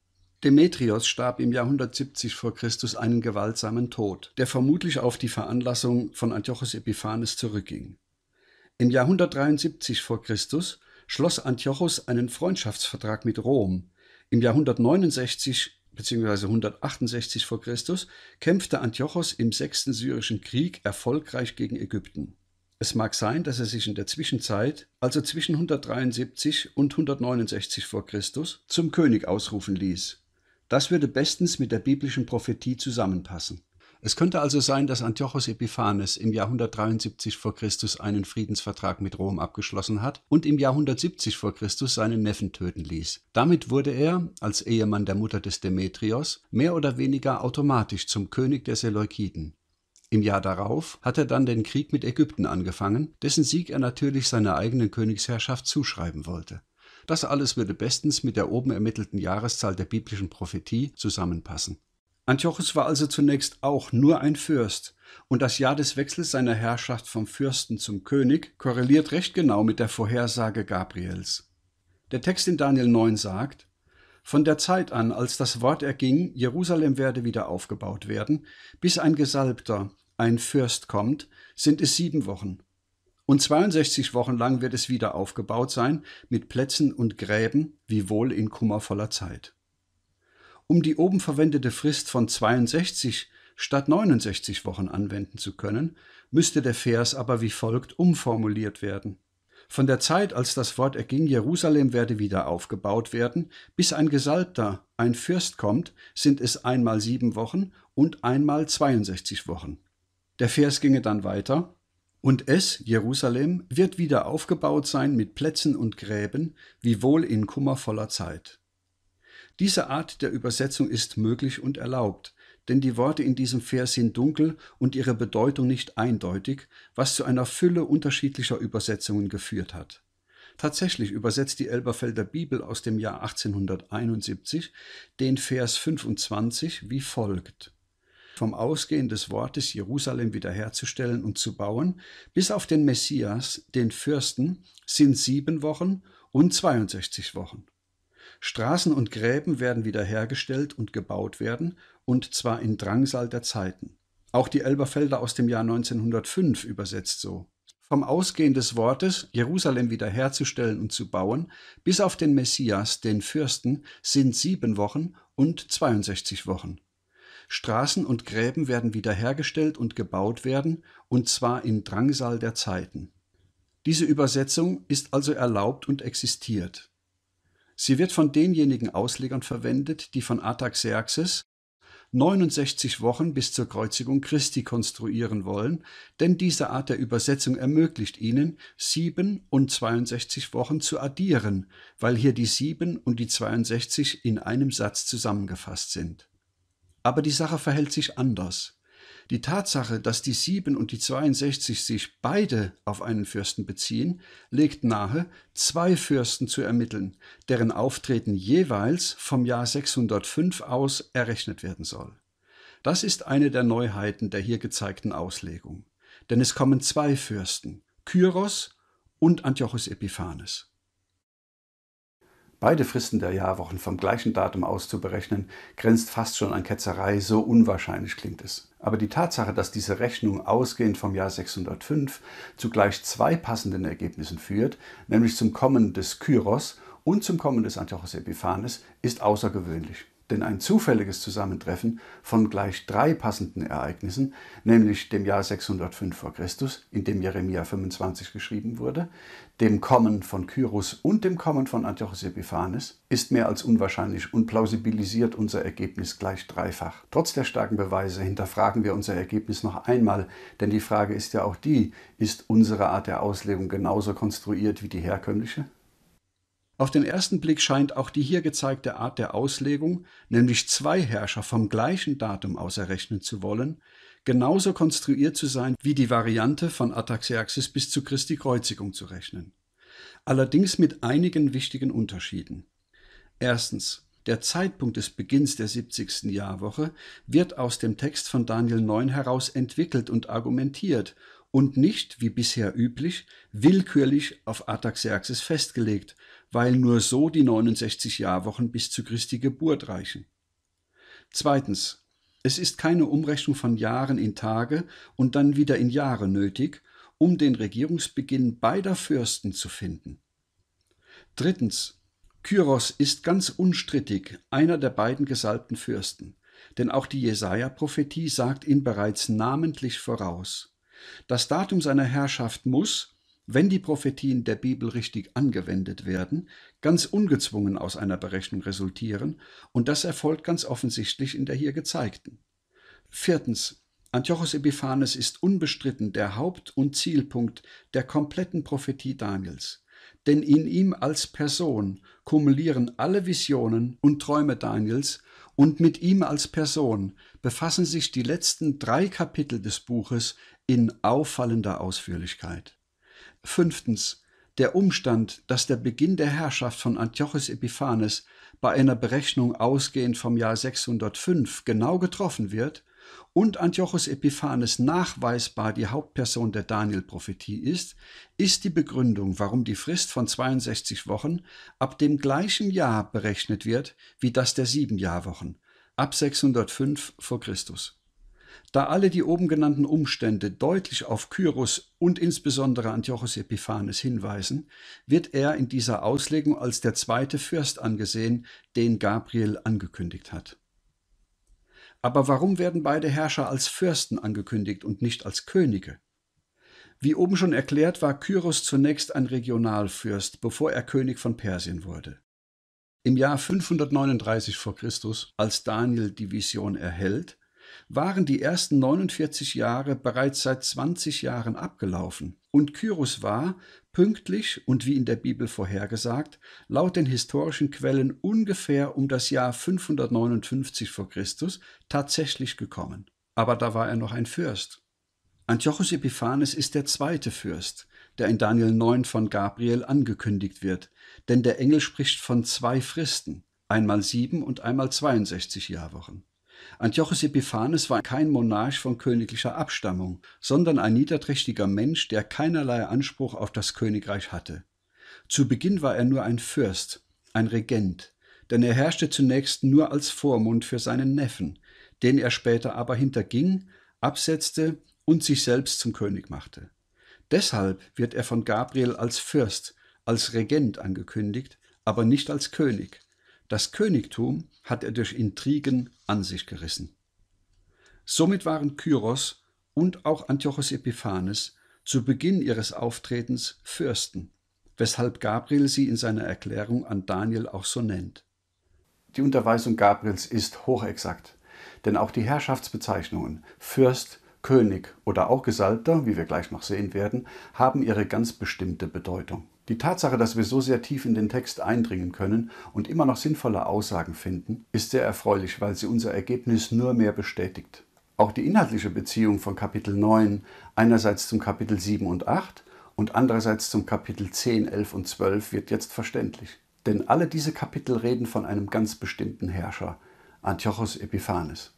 Speaker 1: Demetrios starb im Jahr 170 v. Chr. einen gewaltsamen Tod, der vermutlich auf die Veranlassung von Antiochos Epiphanes zurückging. Im Jahr 173 v. Chr. schloss Antiochos einen Freundschaftsvertrag mit Rom. Im Jahr 169 bzw. 168 v. Chr. kämpfte Antiochos im Sechsten Syrischen Krieg erfolgreich gegen Ägypten. Es mag sein, dass er sich in der Zwischenzeit, also zwischen 173 und 169 v. Chr., zum König ausrufen ließ. Das würde bestens mit der biblischen Prophetie zusammenpassen es könnte also sein, dass Antiochos Epiphanes im Jahr 173 v. Chr. einen Friedensvertrag mit Rom abgeschlossen hat und im Jahr 170 v. Chr. seinen Neffen töten ließ. Damit wurde er, als Ehemann der Mutter des Demetrios, mehr oder weniger automatisch zum König der Seleukiden. Im Jahr darauf hat er dann den Krieg mit Ägypten angefangen, dessen Sieg er natürlich seiner eigenen Königsherrschaft zuschreiben wollte. Das alles würde bestens mit der oben ermittelten Jahreszahl der biblischen Prophetie zusammenpassen. Antiochus war also zunächst auch nur ein Fürst, und das Jahr des Wechsels seiner Herrschaft vom Fürsten zum König korreliert recht genau mit der Vorhersage Gabriels. Der Text in Daniel 9 sagt, von der Zeit an, als das Wort erging, Jerusalem werde wieder aufgebaut werden, bis ein Gesalbter, ein Fürst kommt, sind es sieben Wochen. Und 62 Wochen lang wird es wieder aufgebaut sein, mit Plätzen und Gräben, wie wohl in kummervoller Zeit um die oben verwendete Frist von 62 statt 69 Wochen anwenden zu können, müsste der Vers aber wie folgt umformuliert werden. Von der Zeit, als das Wort erging, Jerusalem werde wieder aufgebaut werden, bis ein Gesalbter, ein Fürst kommt, sind es einmal sieben Wochen und einmal 62 Wochen. Der Vers ginge dann weiter. Und es, Jerusalem, wird wieder aufgebaut sein mit Plätzen und Gräben, wie wohl in kummervoller Zeit. Diese Art der Übersetzung ist möglich und erlaubt, denn die Worte in diesem Vers sind dunkel und ihre Bedeutung nicht eindeutig, was zu einer Fülle unterschiedlicher Übersetzungen geführt hat. Tatsächlich übersetzt die Elberfelder Bibel aus dem Jahr 1871 den Vers 25 wie folgt. Vom Ausgehen des Wortes Jerusalem wiederherzustellen und zu bauen, bis auf den Messias, den Fürsten, sind sieben Wochen und 62 Wochen. Straßen und Gräben werden wiederhergestellt und gebaut werden, und zwar in Drangsal der Zeiten. Auch die Elberfelder aus dem Jahr 1905 übersetzt so. Vom Ausgehen des Wortes, Jerusalem wiederherzustellen und zu bauen, bis auf den Messias, den Fürsten, sind sieben Wochen und 62 Wochen. Straßen und Gräben werden wiederhergestellt und gebaut werden, und zwar in Drangsal der Zeiten. Diese Übersetzung ist also erlaubt und existiert. Sie wird von denjenigen Auslegern verwendet, die von Ataxerxes 69 Wochen bis zur Kreuzigung Christi konstruieren wollen, denn diese Art der Übersetzung ermöglicht ihnen, 7 und 62 Wochen zu addieren, weil hier die 7 und die 62 in einem Satz zusammengefasst sind. Aber die Sache verhält sich anders. Die Tatsache, dass die 7 und die 62 sich beide auf einen Fürsten beziehen, legt nahe, zwei Fürsten zu ermitteln, deren Auftreten jeweils vom Jahr 605 aus errechnet werden soll. Das ist eine der Neuheiten der hier gezeigten Auslegung. Denn es kommen zwei Fürsten, Kyros und Antiochus Epiphanes beide Fristen der Jahrwochen vom gleichen Datum aus zu berechnen, grenzt fast schon an Ketzerei, so unwahrscheinlich klingt es. Aber die Tatsache, dass diese Rechnung ausgehend vom Jahr 605 zu gleich zwei passenden Ergebnissen führt, nämlich zum Kommen des Kyros und zum Kommen des Antiochos Epiphanes, ist außergewöhnlich denn ein zufälliges Zusammentreffen von gleich drei passenden Ereignissen, nämlich dem Jahr 605 vor Christus, in dem Jeremia 25 geschrieben wurde, dem Kommen von Kyros und dem Kommen von Antiochus Epiphanes, ist mehr als unwahrscheinlich und plausibilisiert unser Ergebnis gleich dreifach. Trotz der starken Beweise hinterfragen wir unser Ergebnis noch einmal, denn die Frage ist ja auch die, ist unsere Art der Auslegung genauso konstruiert wie die herkömmliche? Auf den ersten Blick scheint auch die hier gezeigte Art der Auslegung, nämlich zwei Herrscher vom gleichen Datum aus errechnen zu wollen, genauso konstruiert zu sein wie die Variante von Ataxerxes bis zu Christi Kreuzigung zu rechnen. Allerdings mit einigen wichtigen Unterschieden. Erstens. Der Zeitpunkt des Beginns der 70. Jahrwoche wird aus dem Text von Daniel 9 heraus entwickelt und argumentiert und nicht, wie bisher üblich, willkürlich auf Ataxerxes festgelegt, weil nur so die 69 Jahrwochen bis zu Christi Geburt reichen. Zweitens. Es ist keine Umrechnung von Jahren in Tage und dann wieder in Jahre nötig, um den Regierungsbeginn beider Fürsten zu finden. Drittens. Kyros ist ganz unstrittig einer der beiden gesalbten Fürsten, denn auch die Jesaja-Prophetie sagt ihn bereits namentlich voraus. Das Datum seiner Herrschaft muss, wenn die Prophetien der Bibel richtig angewendet werden, ganz ungezwungen aus einer Berechnung resultieren, und das erfolgt ganz offensichtlich in der hier gezeigten. Viertens. Antiochos Epiphanes ist unbestritten der Haupt- und Zielpunkt der kompletten Prophetie Daniels denn in ihm als Person kumulieren alle Visionen und Träume Daniels und mit ihm als Person befassen sich die letzten drei Kapitel des Buches in auffallender Ausführlichkeit. Fünftens. Der Umstand, dass der Beginn der Herrschaft von Antiochus Epiphanes bei einer Berechnung ausgehend vom Jahr 605 genau getroffen wird und Antiochus Epiphanes nachweisbar die Hauptperson der Daniel-Prophetie ist, ist die Begründung, warum die Frist von 62 Wochen ab dem gleichen Jahr berechnet wird wie das der sieben Jahrwochen, ab 605 vor Christus. Da alle die oben genannten Umstände deutlich auf Kyros und insbesondere Antiochos Epiphanes hinweisen, wird er in dieser Auslegung als der zweite Fürst angesehen, den Gabriel angekündigt hat. Aber warum werden beide Herrscher als Fürsten angekündigt und nicht als Könige? Wie oben schon erklärt, war Kyros zunächst ein Regionalfürst, bevor er König von Persien wurde. Im Jahr 539 v. Chr., als Daniel die Vision erhält, waren die ersten 49 Jahre bereits seit 20 Jahren abgelaufen und Kyros war, pünktlich und wie in der Bibel vorhergesagt, laut den historischen Quellen ungefähr um das Jahr 559 v. Chr. tatsächlich gekommen. Aber da war er noch ein Fürst. Antiochus Epiphanes ist der zweite Fürst, der in Daniel 9 von Gabriel angekündigt wird, denn der Engel spricht von zwei Fristen, einmal sieben und einmal 62 Jahrwochen. Antiochus Epiphanes war kein Monarch von königlicher Abstammung, sondern ein niederträchtiger Mensch, der keinerlei Anspruch auf das Königreich hatte. Zu Beginn war er nur ein Fürst, ein Regent, denn er herrschte zunächst nur als Vormund für seinen Neffen, den er später aber hinterging, absetzte und sich selbst zum König machte. Deshalb wird er von Gabriel als Fürst, als Regent angekündigt, aber nicht als König, das Königtum hat er durch Intrigen an sich gerissen. Somit waren Kyros und auch Antiochos Epiphanes zu Beginn ihres Auftretens Fürsten, weshalb Gabriel sie in seiner Erklärung an Daniel auch so nennt. Die Unterweisung Gabriels ist hochexakt, denn auch die Herrschaftsbezeichnungen Fürst, König oder auch Gesalbter, wie wir gleich noch sehen werden, haben ihre ganz bestimmte Bedeutung. Die Tatsache, dass wir so sehr tief in den Text eindringen können und immer noch sinnvolle Aussagen finden, ist sehr erfreulich, weil sie unser Ergebnis nur mehr bestätigt. Auch die inhaltliche Beziehung von Kapitel 9 einerseits zum Kapitel 7 und 8 und andererseits zum Kapitel 10, 11 und 12 wird jetzt verständlich. Denn alle diese Kapitel reden von einem ganz bestimmten Herrscher, Antiochos Epiphanes.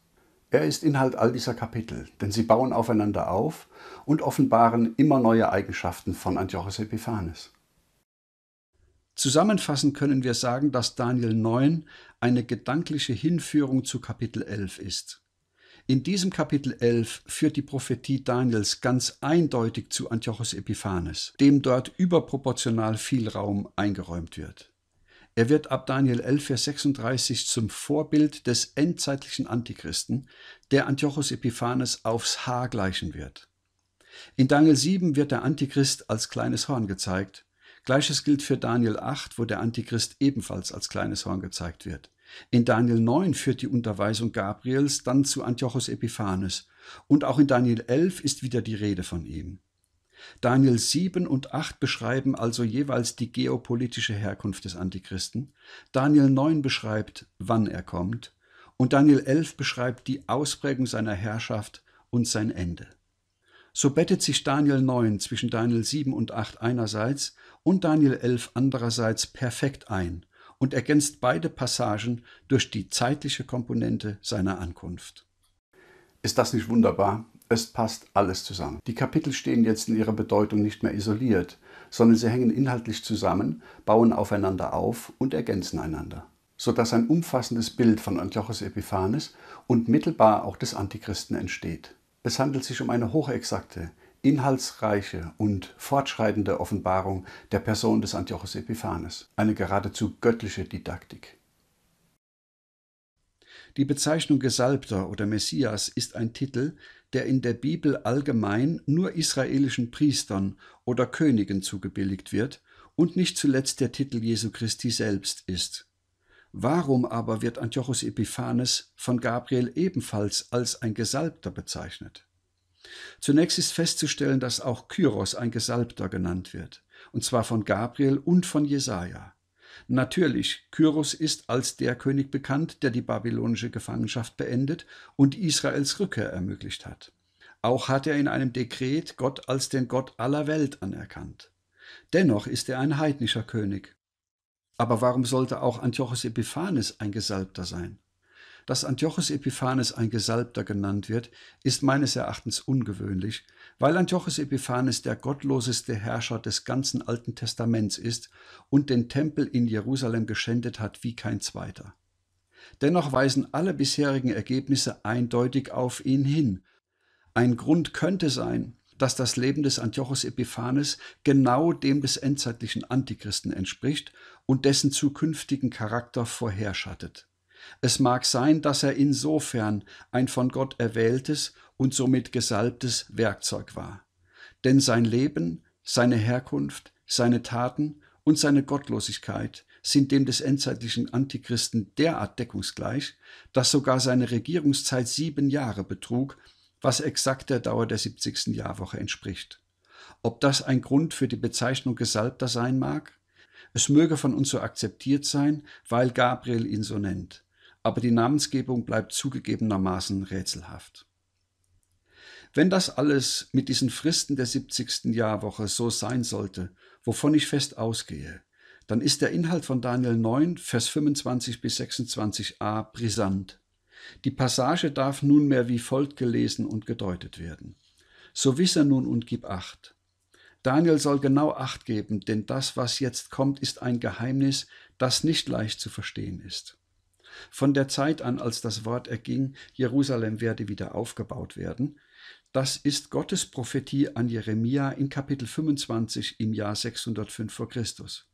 Speaker 1: Er ist Inhalt all dieser Kapitel, denn sie bauen aufeinander auf und offenbaren immer neue Eigenschaften von Antiochos Epiphanes. Zusammenfassend können wir sagen, dass Daniel 9 eine gedankliche Hinführung zu Kapitel 11 ist. In diesem Kapitel 11 führt die Prophetie Daniels ganz eindeutig zu Antiochus Epiphanes, dem dort überproportional viel Raum eingeräumt wird. Er wird ab Daniel 11, Vers 36 zum Vorbild des endzeitlichen Antichristen, der Antiochus Epiphanes aufs Haar gleichen wird. In Daniel 7 wird der Antichrist als kleines Horn gezeigt, Gleiches gilt für Daniel 8, wo der Antichrist ebenfalls als kleines Horn gezeigt wird. In Daniel 9 führt die Unterweisung Gabriels dann zu Antiochos Epiphanes und auch in Daniel 11 ist wieder die Rede von ihm. Daniel 7 und 8 beschreiben also jeweils die geopolitische Herkunft des Antichristen, Daniel 9 beschreibt, wann er kommt und Daniel 11 beschreibt die Ausprägung seiner Herrschaft und sein Ende. So bettet sich Daniel 9 zwischen Daniel 7 und 8 einerseits und Daniel 11 andererseits perfekt ein und ergänzt beide Passagen durch die zeitliche Komponente seiner Ankunft. Ist das nicht wunderbar? Es passt alles zusammen. Die Kapitel stehen jetzt in ihrer Bedeutung nicht mehr isoliert, sondern sie hängen inhaltlich zusammen, bauen aufeinander auf und ergänzen einander, sodass ein umfassendes Bild von Antiochus Epiphanes und mittelbar auch des Antichristen entsteht. Es handelt sich um eine hochexakte, inhaltsreiche und fortschreitende Offenbarung der Person des Antiochus Epiphanes, eine geradezu göttliche Didaktik. Die Bezeichnung Gesalbter oder Messias ist ein Titel, der in der Bibel allgemein nur israelischen Priestern oder Königen zugebilligt wird und nicht zuletzt der Titel Jesu Christi selbst ist. Warum aber wird Antiochus Epiphanes von Gabriel ebenfalls als ein Gesalbter bezeichnet? Zunächst ist festzustellen, dass auch Kyros ein Gesalbter genannt wird, und zwar von Gabriel und von Jesaja. Natürlich, Kyros ist als der König bekannt, der die babylonische Gefangenschaft beendet und Israels Rückkehr ermöglicht hat. Auch hat er in einem Dekret Gott als den Gott aller Welt anerkannt. Dennoch ist er ein heidnischer König aber warum sollte auch Antiochus Epiphanes ein Gesalbter sein? Dass Antiochus Epiphanes ein Gesalbter genannt wird, ist meines Erachtens ungewöhnlich, weil Antiochus Epiphanes der gottloseste Herrscher des ganzen Alten Testaments ist und den Tempel in Jerusalem geschändet hat wie kein zweiter. Dennoch weisen alle bisherigen Ergebnisse eindeutig auf ihn hin. Ein Grund könnte sein, dass das Leben des Antiochus Epiphanes genau dem des endzeitlichen Antichristen entspricht und dessen zukünftigen Charakter vorherschattet. Es mag sein, dass er insofern ein von Gott erwähltes und somit gesalbtes Werkzeug war. Denn sein Leben, seine Herkunft, seine Taten und seine Gottlosigkeit sind dem des endzeitlichen Antichristen derart deckungsgleich, dass sogar seine Regierungszeit sieben Jahre betrug, was exakt der Dauer der 70. Jahrwoche entspricht. Ob das ein Grund für die Bezeichnung Gesalbter sein mag? Es möge von uns so akzeptiert sein, weil Gabriel ihn so nennt, aber die Namensgebung bleibt zugegebenermaßen rätselhaft. Wenn das alles mit diesen Fristen der 70. Jahrwoche so sein sollte, wovon ich fest ausgehe, dann ist der Inhalt von Daniel 9, Vers 25 bis 26a brisant. Die Passage darf nunmehr wie folgt gelesen und gedeutet werden. So wisse nun und gib acht. Daniel soll genau acht geben, denn das, was jetzt kommt, ist ein Geheimnis, das nicht leicht zu verstehen ist. Von der Zeit an, als das Wort erging, Jerusalem werde wieder aufgebaut werden, das ist Gottes Prophetie an Jeremia in Kapitel 25 im Jahr 605 vor Christus.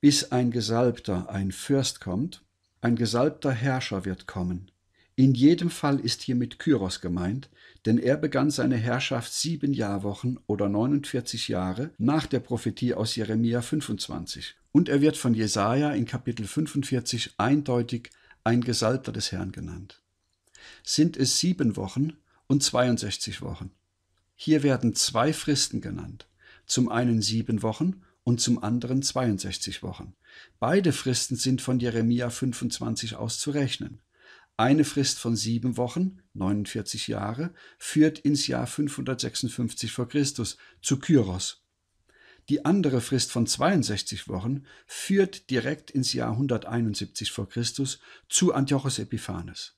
Speaker 1: Bis ein Gesalbter, ein Fürst kommt, ein gesalbter Herrscher wird kommen. In jedem Fall ist hiermit Kyros gemeint, denn er begann seine Herrschaft sieben Jahrwochen oder 49 Jahre nach der Prophetie aus Jeremia 25. Und er wird von Jesaja in Kapitel 45 eindeutig ein Gesalter des Herrn genannt. Sind es sieben Wochen und 62 Wochen? Hier werden zwei Fristen genannt, zum einen sieben Wochen und zum anderen 62 Wochen. Beide Fristen sind von Jeremia 25 aus zu rechnen. Eine Frist von sieben Wochen, 49 Jahre, führt ins Jahr 556 v. Chr. zu Kyros. Die andere Frist von 62 Wochen führt direkt ins Jahr 171 v. Chr. zu Antiochos Epiphanes.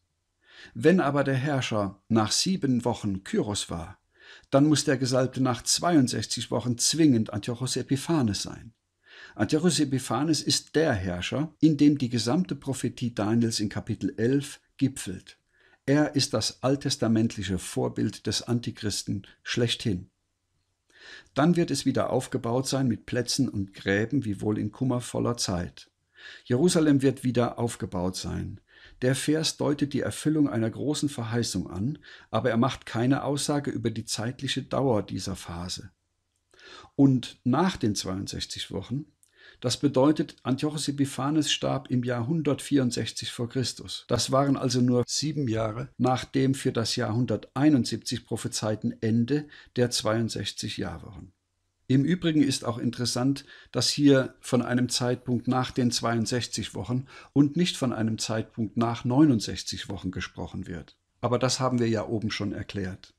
Speaker 1: Wenn aber der Herrscher nach sieben Wochen Kyros war, dann muss der Gesalbte nach 62 Wochen zwingend Antiochos Epiphanes sein. Antiochos Epiphanes ist der Herrscher, in dem die gesamte Prophetie Daniels in Kapitel 11 gipfelt. Er ist das alttestamentliche Vorbild des Antichristen schlechthin. Dann wird es wieder aufgebaut sein mit Plätzen und Gräben, wie wohl in kummervoller Zeit. Jerusalem wird wieder aufgebaut sein. Der Vers deutet die Erfüllung einer großen Verheißung an, aber er macht keine Aussage über die zeitliche Dauer dieser Phase. Und nach den 62 Wochen das bedeutet, Antiochus Epiphanes starb im Jahr 164 vor Christus. Das waren also nur sieben Jahre nach dem für das Jahr 171 prophezeiten Ende der 62 Jahrwochen. Im Übrigen ist auch interessant, dass hier von einem Zeitpunkt nach den 62 Wochen und nicht von einem Zeitpunkt nach 69 Wochen gesprochen wird. Aber das haben wir ja oben schon erklärt.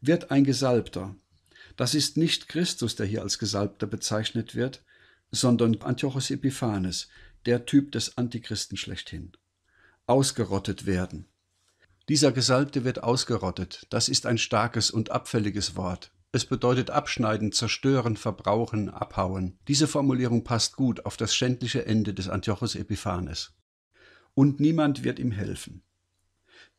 Speaker 1: Wird ein Gesalbter, das ist nicht Christus, der hier als Gesalbter bezeichnet wird, sondern Antiochos Epiphanes, der Typ des Antichristen schlechthin. Ausgerottet werden. Dieser Gesalbte wird ausgerottet. Das ist ein starkes und abfälliges Wort. Es bedeutet abschneiden, zerstören, verbrauchen, abhauen. Diese Formulierung passt gut auf das schändliche Ende des Antiochos Epiphanes. Und niemand wird ihm helfen.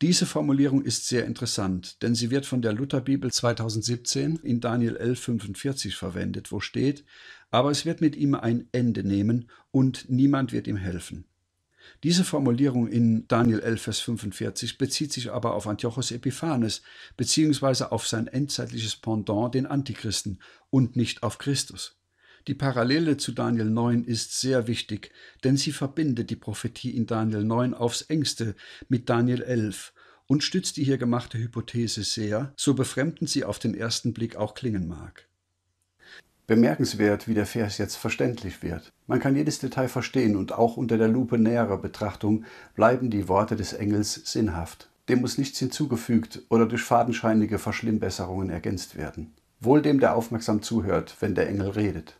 Speaker 1: Diese Formulierung ist sehr interessant, denn sie wird von der Lutherbibel 2017 in Daniel 11:45 verwendet, wo steht: aber es wird mit ihm ein Ende nehmen und niemand wird ihm helfen. Diese Formulierung in Daniel 11, Vers 45 bezieht sich aber auf Antiochos Epiphanes beziehungsweise auf sein endzeitliches Pendant, den Antichristen, und nicht auf Christus. Die Parallele zu Daniel 9 ist sehr wichtig, denn sie verbindet die Prophetie in Daniel 9 aufs engste mit Daniel 11 und stützt die hier gemachte Hypothese sehr, so befremdend sie auf den ersten Blick auch klingen mag. Bemerkenswert, wie der Vers jetzt verständlich wird. Man kann jedes Detail verstehen und auch unter der Lupe näherer Betrachtung bleiben die Worte des Engels sinnhaft. Dem muss nichts hinzugefügt oder durch fadenscheinige Verschlimmbesserungen ergänzt werden. Wohl dem, der aufmerksam zuhört, wenn der Engel redet.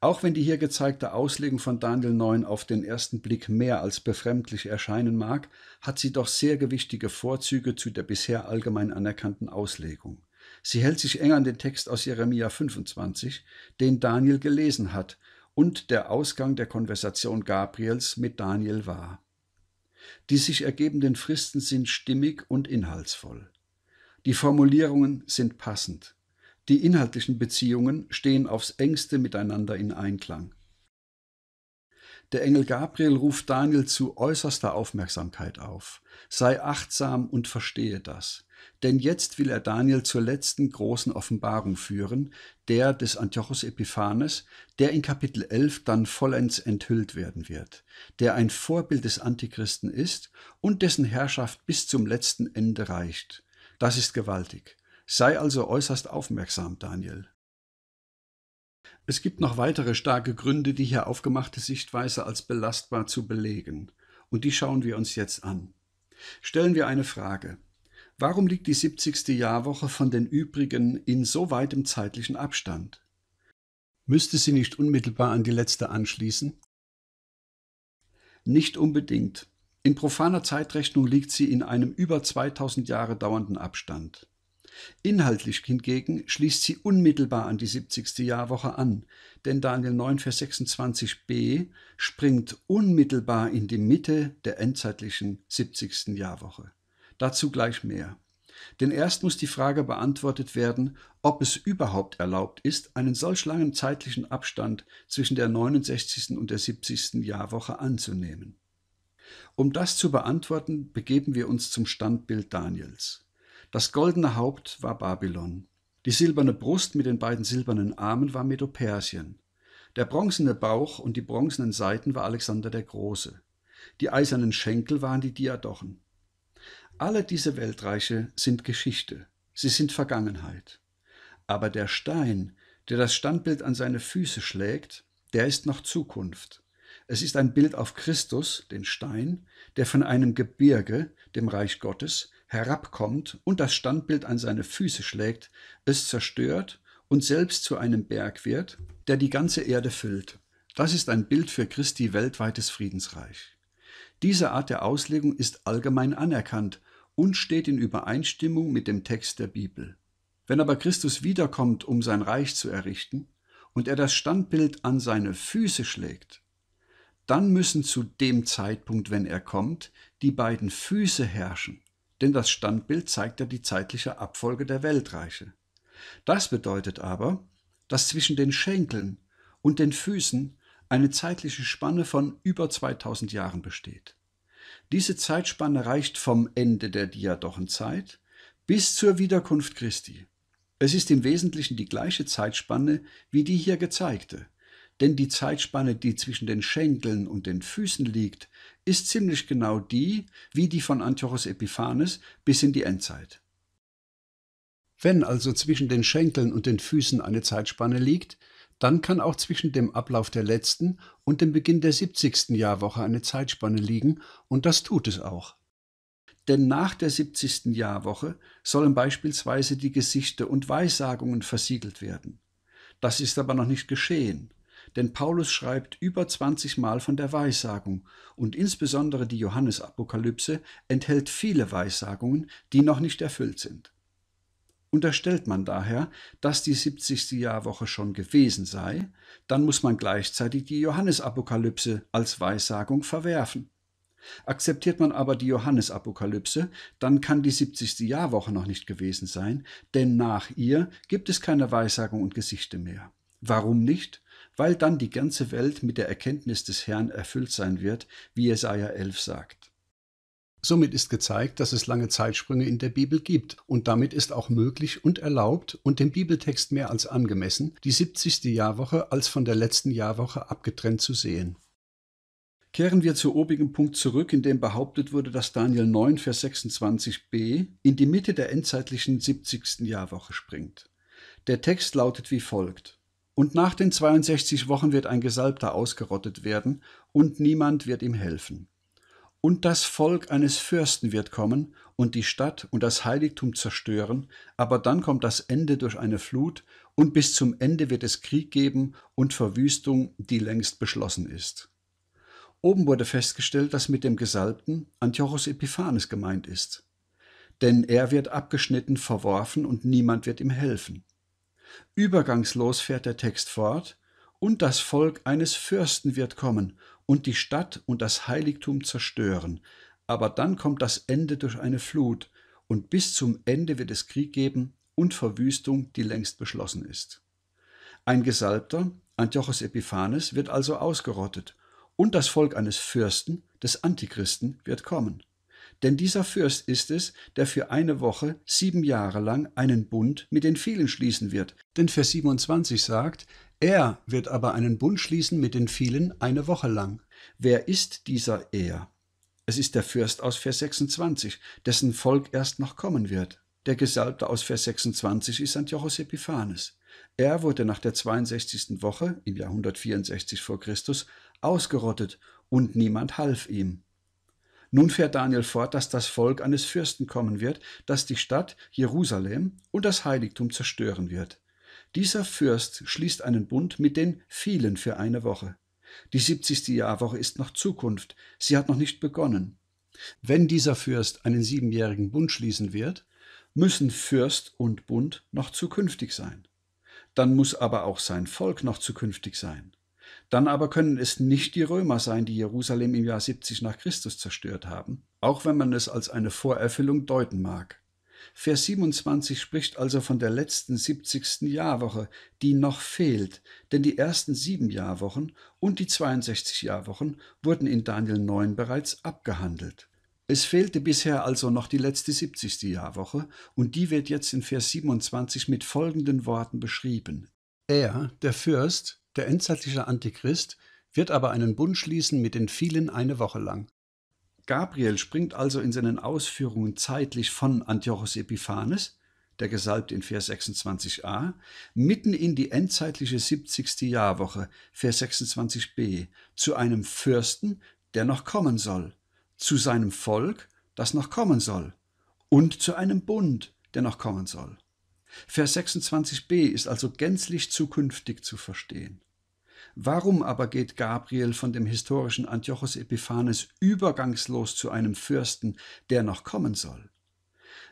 Speaker 1: Auch wenn die hier gezeigte Auslegung von Daniel 9 auf den ersten Blick mehr als befremdlich erscheinen mag, hat sie doch sehr gewichtige Vorzüge zu der bisher allgemein anerkannten Auslegung. Sie hält sich eng an den Text aus Jeremia 25, den Daniel gelesen hat und der Ausgang der Konversation Gabriels mit Daniel war. Die sich ergebenden Fristen sind stimmig und inhaltsvoll. Die Formulierungen sind passend. Die inhaltlichen Beziehungen stehen aufs engste miteinander in Einklang. Der Engel Gabriel ruft Daniel zu äußerster Aufmerksamkeit auf. Sei achtsam und verstehe das denn jetzt will er Daniel zur letzten großen Offenbarung führen, der des Antiochus Epiphanes, der in Kapitel 11 dann vollends enthüllt werden wird, der ein Vorbild des Antichristen ist und dessen Herrschaft bis zum letzten Ende reicht. Das ist gewaltig. Sei also äußerst aufmerksam, Daniel. Es gibt noch weitere starke Gründe, die hier aufgemachte Sichtweise als belastbar zu belegen, und die schauen wir uns jetzt an. Stellen wir eine Frage. Warum liegt die 70. Jahrwoche von den übrigen in so weitem zeitlichen Abstand? Müsste sie nicht unmittelbar an die letzte anschließen? Nicht unbedingt. In profaner Zeitrechnung liegt sie in einem über 2000 Jahre dauernden Abstand. Inhaltlich hingegen schließt sie unmittelbar an die 70. Jahrwoche an, denn Daniel 9, Vers 26b springt unmittelbar in die Mitte der endzeitlichen 70. Jahrwoche. Dazu gleich mehr. Denn erst muss die Frage beantwortet werden, ob es überhaupt erlaubt ist, einen solch langen zeitlichen Abstand zwischen der 69. und der 70. Jahrwoche anzunehmen. Um das zu beantworten, begeben wir uns zum Standbild Daniels. Das goldene Haupt war Babylon. Die silberne Brust mit den beiden silbernen Armen war Medopersien. Der bronzene Bauch und die bronzenen Seiten war Alexander der Große. Die eisernen Schenkel waren die Diadochen. Alle diese Weltreiche sind Geschichte, sie sind Vergangenheit. Aber der Stein, der das Standbild an seine Füße schlägt, der ist noch Zukunft. Es ist ein Bild auf Christus, den Stein, der von einem Gebirge, dem Reich Gottes, herabkommt und das Standbild an seine Füße schlägt, es zerstört und selbst zu einem Berg wird, der die ganze Erde füllt. Das ist ein Bild für Christi weltweites Friedensreich. Diese Art der Auslegung ist allgemein anerkannt und steht in Übereinstimmung mit dem Text der Bibel. Wenn aber Christus wiederkommt, um sein Reich zu errichten, und er das Standbild an seine Füße schlägt, dann müssen zu dem Zeitpunkt, wenn er kommt, die beiden Füße herrschen, denn das Standbild zeigt ja die zeitliche Abfolge der Weltreiche. Das bedeutet aber, dass zwischen den Schenkeln und den Füßen eine zeitliche Spanne von über 2000 Jahren besteht. Diese Zeitspanne reicht vom Ende der Diadochenzeit bis zur Wiederkunft Christi. Es ist im Wesentlichen die gleiche Zeitspanne wie die hier gezeigte, denn die Zeitspanne, die zwischen den Schenkeln und den Füßen liegt, ist ziemlich genau die wie die von Antiochos Epiphanes bis in die Endzeit. Wenn also zwischen den Schenkeln und den Füßen eine Zeitspanne liegt, dann kann auch zwischen dem Ablauf der letzten und dem Beginn der 70. Jahrwoche eine Zeitspanne liegen, und das tut es auch. Denn nach der 70. Jahrwoche sollen beispielsweise die Gesichter und Weissagungen versiegelt werden. Das ist aber noch nicht geschehen, denn Paulus schreibt über 20 Mal von der Weissagung und insbesondere die Johannesapokalypse enthält viele Weissagungen, die noch nicht erfüllt sind. Unterstellt man daher, dass die 70. Jahrwoche schon gewesen sei, dann muss man gleichzeitig die Johannesapokalypse als Weissagung verwerfen. Akzeptiert man aber die Johannesapokalypse, dann kann die 70. Jahrwoche noch nicht gewesen sein, denn nach ihr gibt es keine Weissagung und Gesichte mehr. Warum nicht? Weil dann die ganze Welt mit der Erkenntnis des Herrn erfüllt sein wird, wie Jesaja 11 sagt. Somit ist gezeigt, dass es lange Zeitsprünge in der Bibel gibt und damit ist auch möglich und erlaubt und dem Bibeltext mehr als angemessen, die 70. Jahrwoche als von der letzten Jahrwoche abgetrennt zu sehen. Kehren wir zu obigen Punkt zurück, in dem behauptet wurde, dass Daniel 9, Vers 26b in die Mitte der endzeitlichen 70. Jahrwoche springt. Der Text lautet wie folgt. Und nach den 62 Wochen wird ein Gesalbter ausgerottet werden, und niemand wird ihm helfen. Und das Volk eines Fürsten wird kommen und die Stadt und das Heiligtum zerstören, aber dann kommt das Ende durch eine Flut, und bis zum Ende wird es Krieg geben und Verwüstung, die längst beschlossen ist. Oben wurde festgestellt, dass mit dem Gesalbten Antiochos Epiphanes gemeint ist. Denn er wird abgeschnitten, verworfen und niemand wird ihm helfen. Übergangslos fährt der Text fort, und das Volk eines Fürsten wird kommen und die Stadt und das Heiligtum zerstören. Aber dann kommt das Ende durch eine Flut, und bis zum Ende wird es Krieg geben und Verwüstung, die längst beschlossen ist. Ein Gesalbter, Antiochos Epiphanes, wird also ausgerottet, und das Volk eines Fürsten, des Antichristen, wird kommen. Denn dieser Fürst ist es, der für eine Woche sieben Jahre lang einen Bund mit den vielen schließen wird. Denn Vers 27 sagt, er wird aber einen Bund schließen mit den vielen eine Woche lang. Wer ist dieser Er? Es ist der Fürst aus Vers 26, dessen Volk erst noch kommen wird. Der Gesalbte aus Vers 26 ist Antiochos Epiphanes. Er wurde nach der 62. Woche im Jahr 164 vor Christus ausgerottet und niemand half ihm. Nun fährt Daniel fort, dass das Volk eines Fürsten kommen wird, das die Stadt Jerusalem und das Heiligtum zerstören wird. Dieser Fürst schließt einen Bund mit den vielen für eine Woche. Die 70. Jahrwoche ist noch Zukunft, sie hat noch nicht begonnen. Wenn dieser Fürst einen siebenjährigen Bund schließen wird, müssen Fürst und Bund noch zukünftig sein. Dann muss aber auch sein Volk noch zukünftig sein. Dann aber können es nicht die Römer sein, die Jerusalem im Jahr 70 nach Christus zerstört haben, auch wenn man es als eine Vorerfüllung deuten mag. Vers 27 spricht also von der letzten 70. Jahrwoche, die noch fehlt, denn die ersten sieben Jahrwochen und die 62 Jahrwochen wurden in Daniel 9 bereits abgehandelt. Es fehlte bisher also noch die letzte 70. Jahrwoche und die wird jetzt in Vers 27 mit folgenden Worten beschrieben. Er, der Fürst, der endzeitliche Antichrist, wird aber einen Bund schließen mit den vielen eine Woche lang Gabriel springt also in seinen Ausführungen zeitlich von Antiochos Epiphanes, der Gesalbt in Vers 26a, mitten in die endzeitliche 70. Jahrwoche, Vers 26b, zu einem Fürsten, der noch kommen soll, zu seinem Volk, das noch kommen soll, und zu einem Bund, der noch kommen soll. Vers 26b ist also gänzlich zukünftig zu verstehen. Warum aber geht Gabriel von dem historischen Antiochos Epiphanes übergangslos zu einem Fürsten, der noch kommen soll?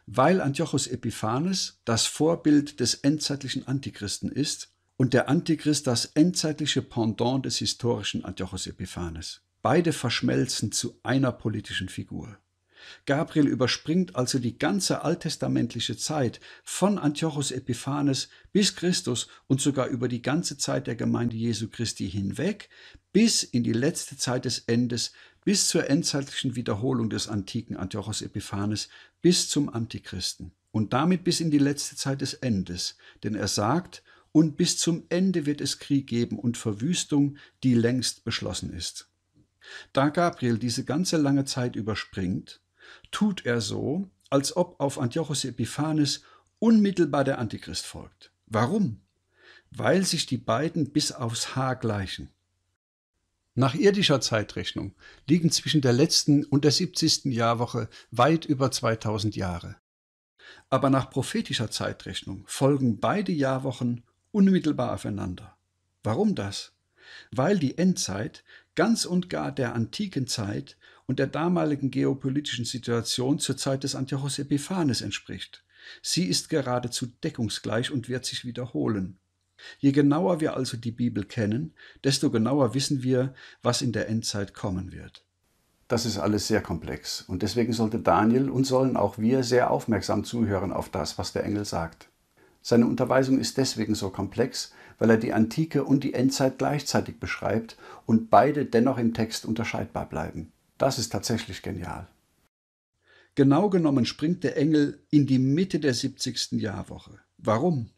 Speaker 1: Weil Antiochos Epiphanes das Vorbild des endzeitlichen Antichristen ist und der Antichrist das endzeitliche Pendant des historischen Antiochos Epiphanes. Beide verschmelzen zu einer politischen Figur. Gabriel überspringt also die ganze alttestamentliche Zeit von Antiochus Epiphanes bis Christus und sogar über die ganze Zeit der Gemeinde Jesu Christi hinweg bis in die letzte Zeit des Endes, bis zur endzeitlichen Wiederholung des antiken Antiochus Epiphanes, bis zum Antichristen und damit bis in die letzte Zeit des Endes, denn er sagt, und bis zum Ende wird es Krieg geben und Verwüstung, die längst beschlossen ist. Da Gabriel diese ganze lange Zeit überspringt, tut er so, als ob auf Antiochus Epiphanes unmittelbar der Antichrist folgt. Warum? Weil sich die beiden bis aufs Haar gleichen. Nach irdischer Zeitrechnung liegen zwischen der letzten und der 70. Jahrwoche weit über 2000 Jahre. Aber nach prophetischer Zeitrechnung folgen beide Jahrwochen unmittelbar aufeinander. Warum das? Weil die Endzeit ganz und gar der antiken Zeit und der damaligen geopolitischen Situation zur Zeit des Antiochos Epiphanes entspricht. Sie ist geradezu deckungsgleich und wird sich wiederholen. Je genauer wir also die Bibel kennen, desto genauer wissen wir, was in der Endzeit kommen wird. Das ist alles sehr komplex und deswegen sollte Daniel und sollen auch wir sehr aufmerksam zuhören auf das, was der Engel sagt. Seine Unterweisung ist deswegen so komplex, weil er die Antike und die Endzeit gleichzeitig beschreibt und beide dennoch im Text unterscheidbar bleiben. Das ist tatsächlich genial. Genau genommen springt der Engel in die Mitte der 70. Jahrwoche. Warum?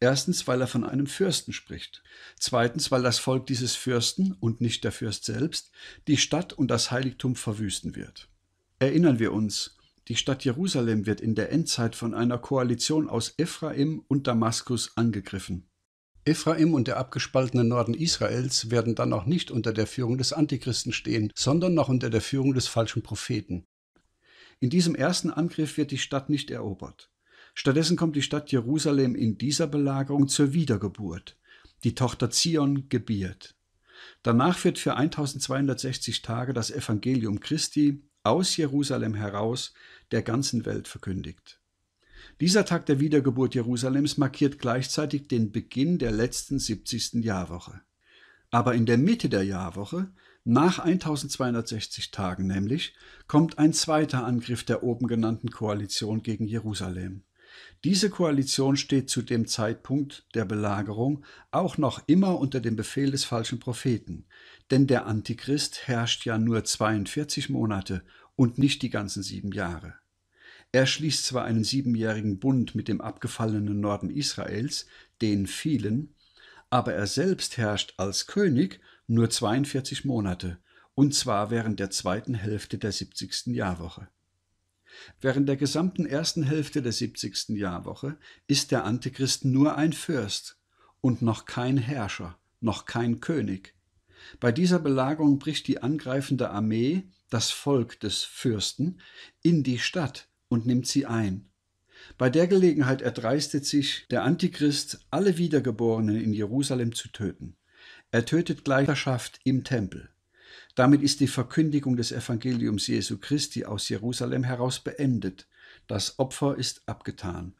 Speaker 1: Erstens, weil er von einem Fürsten spricht. Zweitens, weil das Volk dieses Fürsten und nicht der Fürst selbst die Stadt und das Heiligtum verwüsten wird. Erinnern wir uns, die Stadt Jerusalem wird in der Endzeit von einer Koalition aus Ephraim und Damaskus angegriffen. Ephraim und der abgespaltene Norden Israels werden dann auch nicht unter der Führung des Antichristen stehen, sondern noch unter der Führung des falschen Propheten. In diesem ersten Angriff wird die Stadt nicht erobert. Stattdessen kommt die Stadt Jerusalem in dieser Belagerung zur Wiedergeburt. Die Tochter Zion gebiert. Danach wird für 1260 Tage das Evangelium Christi aus Jerusalem heraus der ganzen Welt verkündigt. Dieser Tag der Wiedergeburt Jerusalems markiert gleichzeitig den Beginn der letzten 70. Jahrwoche. Aber in der Mitte der Jahrwoche, nach 1260 Tagen nämlich, kommt ein zweiter Angriff der oben genannten Koalition gegen Jerusalem. Diese Koalition steht zu dem Zeitpunkt der Belagerung auch noch immer unter dem Befehl des falschen Propheten, denn der Antichrist herrscht ja nur 42 Monate und nicht die ganzen sieben Jahre. Er schließt zwar einen siebenjährigen Bund mit dem abgefallenen Norden Israels, den vielen, aber er selbst herrscht als König nur 42 Monate, und zwar während der zweiten Hälfte der 70. Jahrwoche. Während der gesamten ersten Hälfte der 70. Jahrwoche ist der Antichrist nur ein Fürst und noch kein Herrscher, noch kein König. Bei dieser Belagerung bricht die angreifende Armee, das Volk des Fürsten, in die Stadt, und nimmt sie ein. Bei der Gelegenheit erdreistet sich der Antichrist, alle Wiedergeborenen in Jerusalem zu töten. Er tötet Gleicherschaft im Tempel. Damit ist die Verkündigung des Evangeliums Jesu Christi aus Jerusalem heraus beendet. Das Opfer ist abgetan.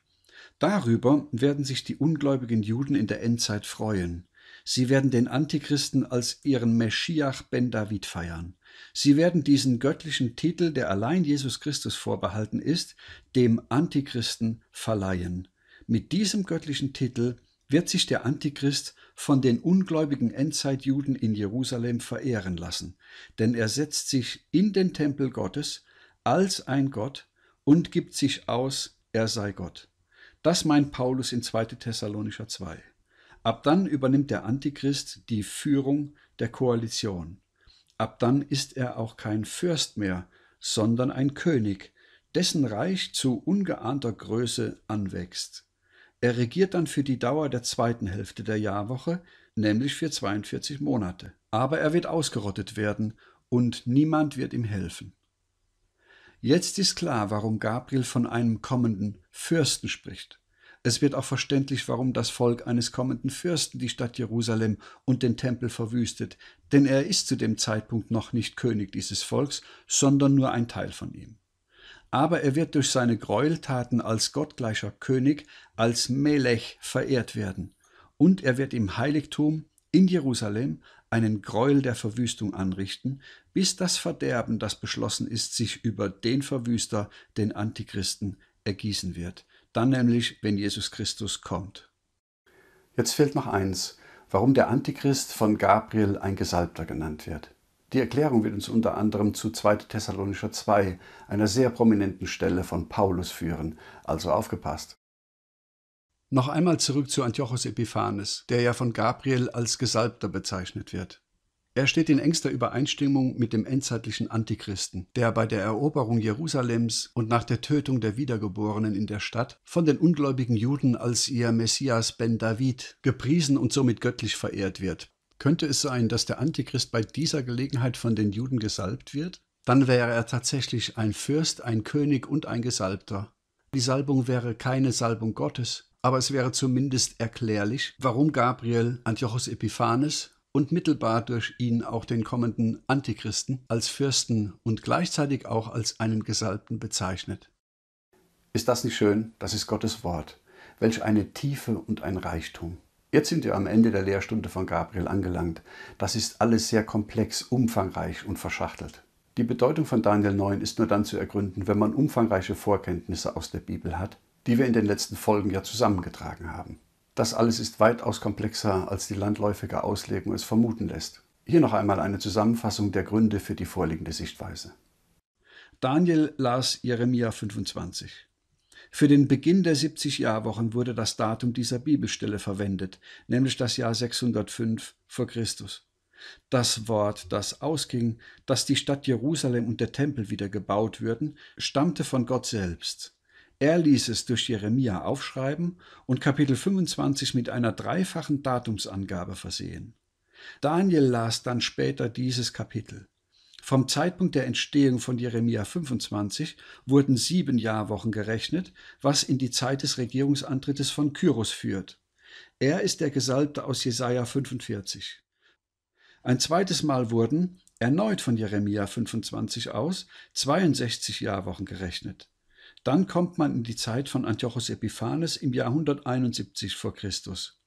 Speaker 1: Darüber werden sich die ungläubigen Juden in der Endzeit freuen. Sie werden den Antichristen als ihren Meschiach ben David feiern. Sie werden diesen göttlichen Titel, der allein Jesus Christus vorbehalten ist, dem Antichristen verleihen. Mit diesem göttlichen Titel wird sich der Antichrist von den ungläubigen Endzeitjuden in Jerusalem verehren lassen, denn er setzt sich in den Tempel Gottes als ein Gott und gibt sich aus, er sei Gott. Das meint Paulus in 2. Thessalonicher 2. Ab dann übernimmt der Antichrist die Führung der Koalition. Ab dann ist er auch kein Fürst mehr, sondern ein König, dessen Reich zu ungeahnter Größe anwächst. Er regiert dann für die Dauer der zweiten Hälfte der Jahrwoche, nämlich für 42 Monate. Aber er wird ausgerottet werden und niemand wird ihm helfen. Jetzt ist klar, warum Gabriel von einem kommenden Fürsten spricht. Es wird auch verständlich, warum das Volk eines kommenden Fürsten die Stadt Jerusalem und den Tempel verwüstet, denn er ist zu dem Zeitpunkt noch nicht König dieses Volks, sondern nur ein Teil von ihm. Aber er wird durch seine Gräueltaten als gottgleicher König, als Melech verehrt werden, und er wird im Heiligtum in Jerusalem einen Gräuel der Verwüstung anrichten, bis das Verderben, das beschlossen ist, sich über den Verwüster, den Antichristen, ergießen wird. Dann nämlich, wenn Jesus Christus kommt. Jetzt fehlt noch eins, warum der Antichrist von Gabriel ein Gesalbter genannt wird. Die Erklärung wird uns unter anderem zu 2. Thessalonischer 2, einer sehr prominenten Stelle von Paulus führen, also aufgepasst. Noch einmal zurück zu Antiochos Epiphanes, der ja von Gabriel als Gesalbter bezeichnet wird. Er steht in engster Übereinstimmung mit dem endzeitlichen Antichristen, der bei der Eroberung Jerusalems und nach der Tötung der Wiedergeborenen in der Stadt von den ungläubigen Juden als ihr Messias Ben David gepriesen und somit göttlich verehrt wird. Könnte es sein, dass der Antichrist bei dieser Gelegenheit von den Juden gesalbt wird? Dann wäre er tatsächlich ein Fürst, ein König und ein Gesalbter. Die Salbung wäre keine Salbung Gottes, aber es wäre zumindest erklärlich, warum Gabriel Antiochos Epiphanes und mittelbar durch ihn auch den kommenden Antichristen als Fürsten und gleichzeitig auch als einen Gesalbten bezeichnet. Ist das nicht schön? Das ist Gottes Wort. Welch eine Tiefe und ein Reichtum. Jetzt sind wir am Ende der Lehrstunde von Gabriel angelangt. Das ist alles sehr komplex, umfangreich und verschachtelt. Die Bedeutung von Daniel 9 ist nur dann zu ergründen, wenn man umfangreiche Vorkenntnisse aus der Bibel hat, die wir in den letzten Folgen ja zusammengetragen haben. Das alles ist weitaus komplexer, als die landläufige Auslegung es vermuten lässt. Hier noch einmal eine Zusammenfassung der Gründe für die vorliegende Sichtweise. Daniel las Jeremia 25. Für den Beginn der 70-Jahrwochen wurde das Datum dieser Bibelstelle verwendet, nämlich das Jahr 605 vor Christus. Das Wort, das ausging, dass die Stadt Jerusalem und der Tempel wieder gebaut würden, stammte von Gott selbst. Er ließ es durch Jeremia aufschreiben und Kapitel 25 mit einer dreifachen Datumsangabe versehen. Daniel las dann später dieses Kapitel. Vom Zeitpunkt der Entstehung von Jeremia 25 wurden sieben Jahrwochen gerechnet, was in die Zeit des Regierungsantrittes von Kyros führt. Er ist der Gesalbte aus Jesaja 45. Ein zweites Mal wurden, erneut von Jeremia 25 aus, 62 Jahrwochen gerechnet. Dann kommt man in die Zeit von Antiochos Epiphanes im Jahr 171 vor Christus.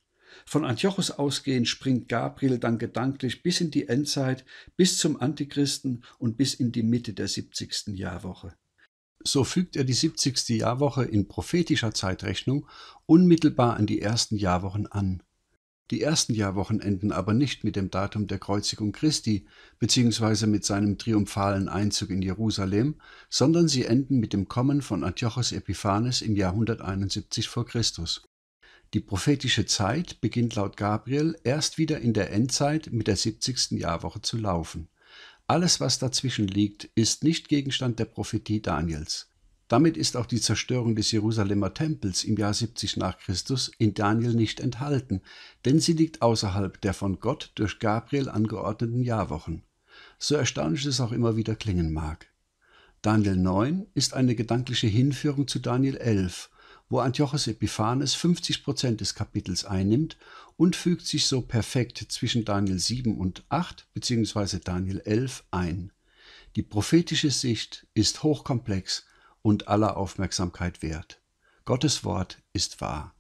Speaker 1: Von Antiochos ausgehend springt Gabriel dann gedanklich bis in die Endzeit, bis zum Antichristen und bis in die Mitte der 70. Jahrwoche. So fügt er die 70. Jahrwoche in prophetischer Zeitrechnung unmittelbar an die ersten Jahrwochen an die ersten Jahrwochen enden aber nicht mit dem Datum der Kreuzigung Christi bzw. mit seinem triumphalen Einzug in Jerusalem, sondern sie enden mit dem Kommen von Antiochos Epiphanes im Jahr 171 v. Chr. Die prophetische Zeit beginnt laut Gabriel erst wieder in der Endzeit mit der 70. Jahrwoche zu laufen. Alles, was dazwischen liegt, ist nicht Gegenstand der Prophetie Daniels. Damit ist auch die Zerstörung des Jerusalemer Tempels im Jahr 70 nach Christus in Daniel nicht enthalten, denn sie liegt außerhalb der von Gott durch Gabriel angeordneten Jahrwochen. So erstaunlich es auch immer wieder klingen mag. Daniel 9 ist eine gedankliche Hinführung zu Daniel 11, wo Antiochus Epiphanes 50 Prozent des Kapitels einnimmt und fügt sich so perfekt zwischen Daniel 7 und 8 bzw. Daniel 11 ein. Die prophetische Sicht ist hochkomplex und aller Aufmerksamkeit wert. Gottes Wort ist wahr.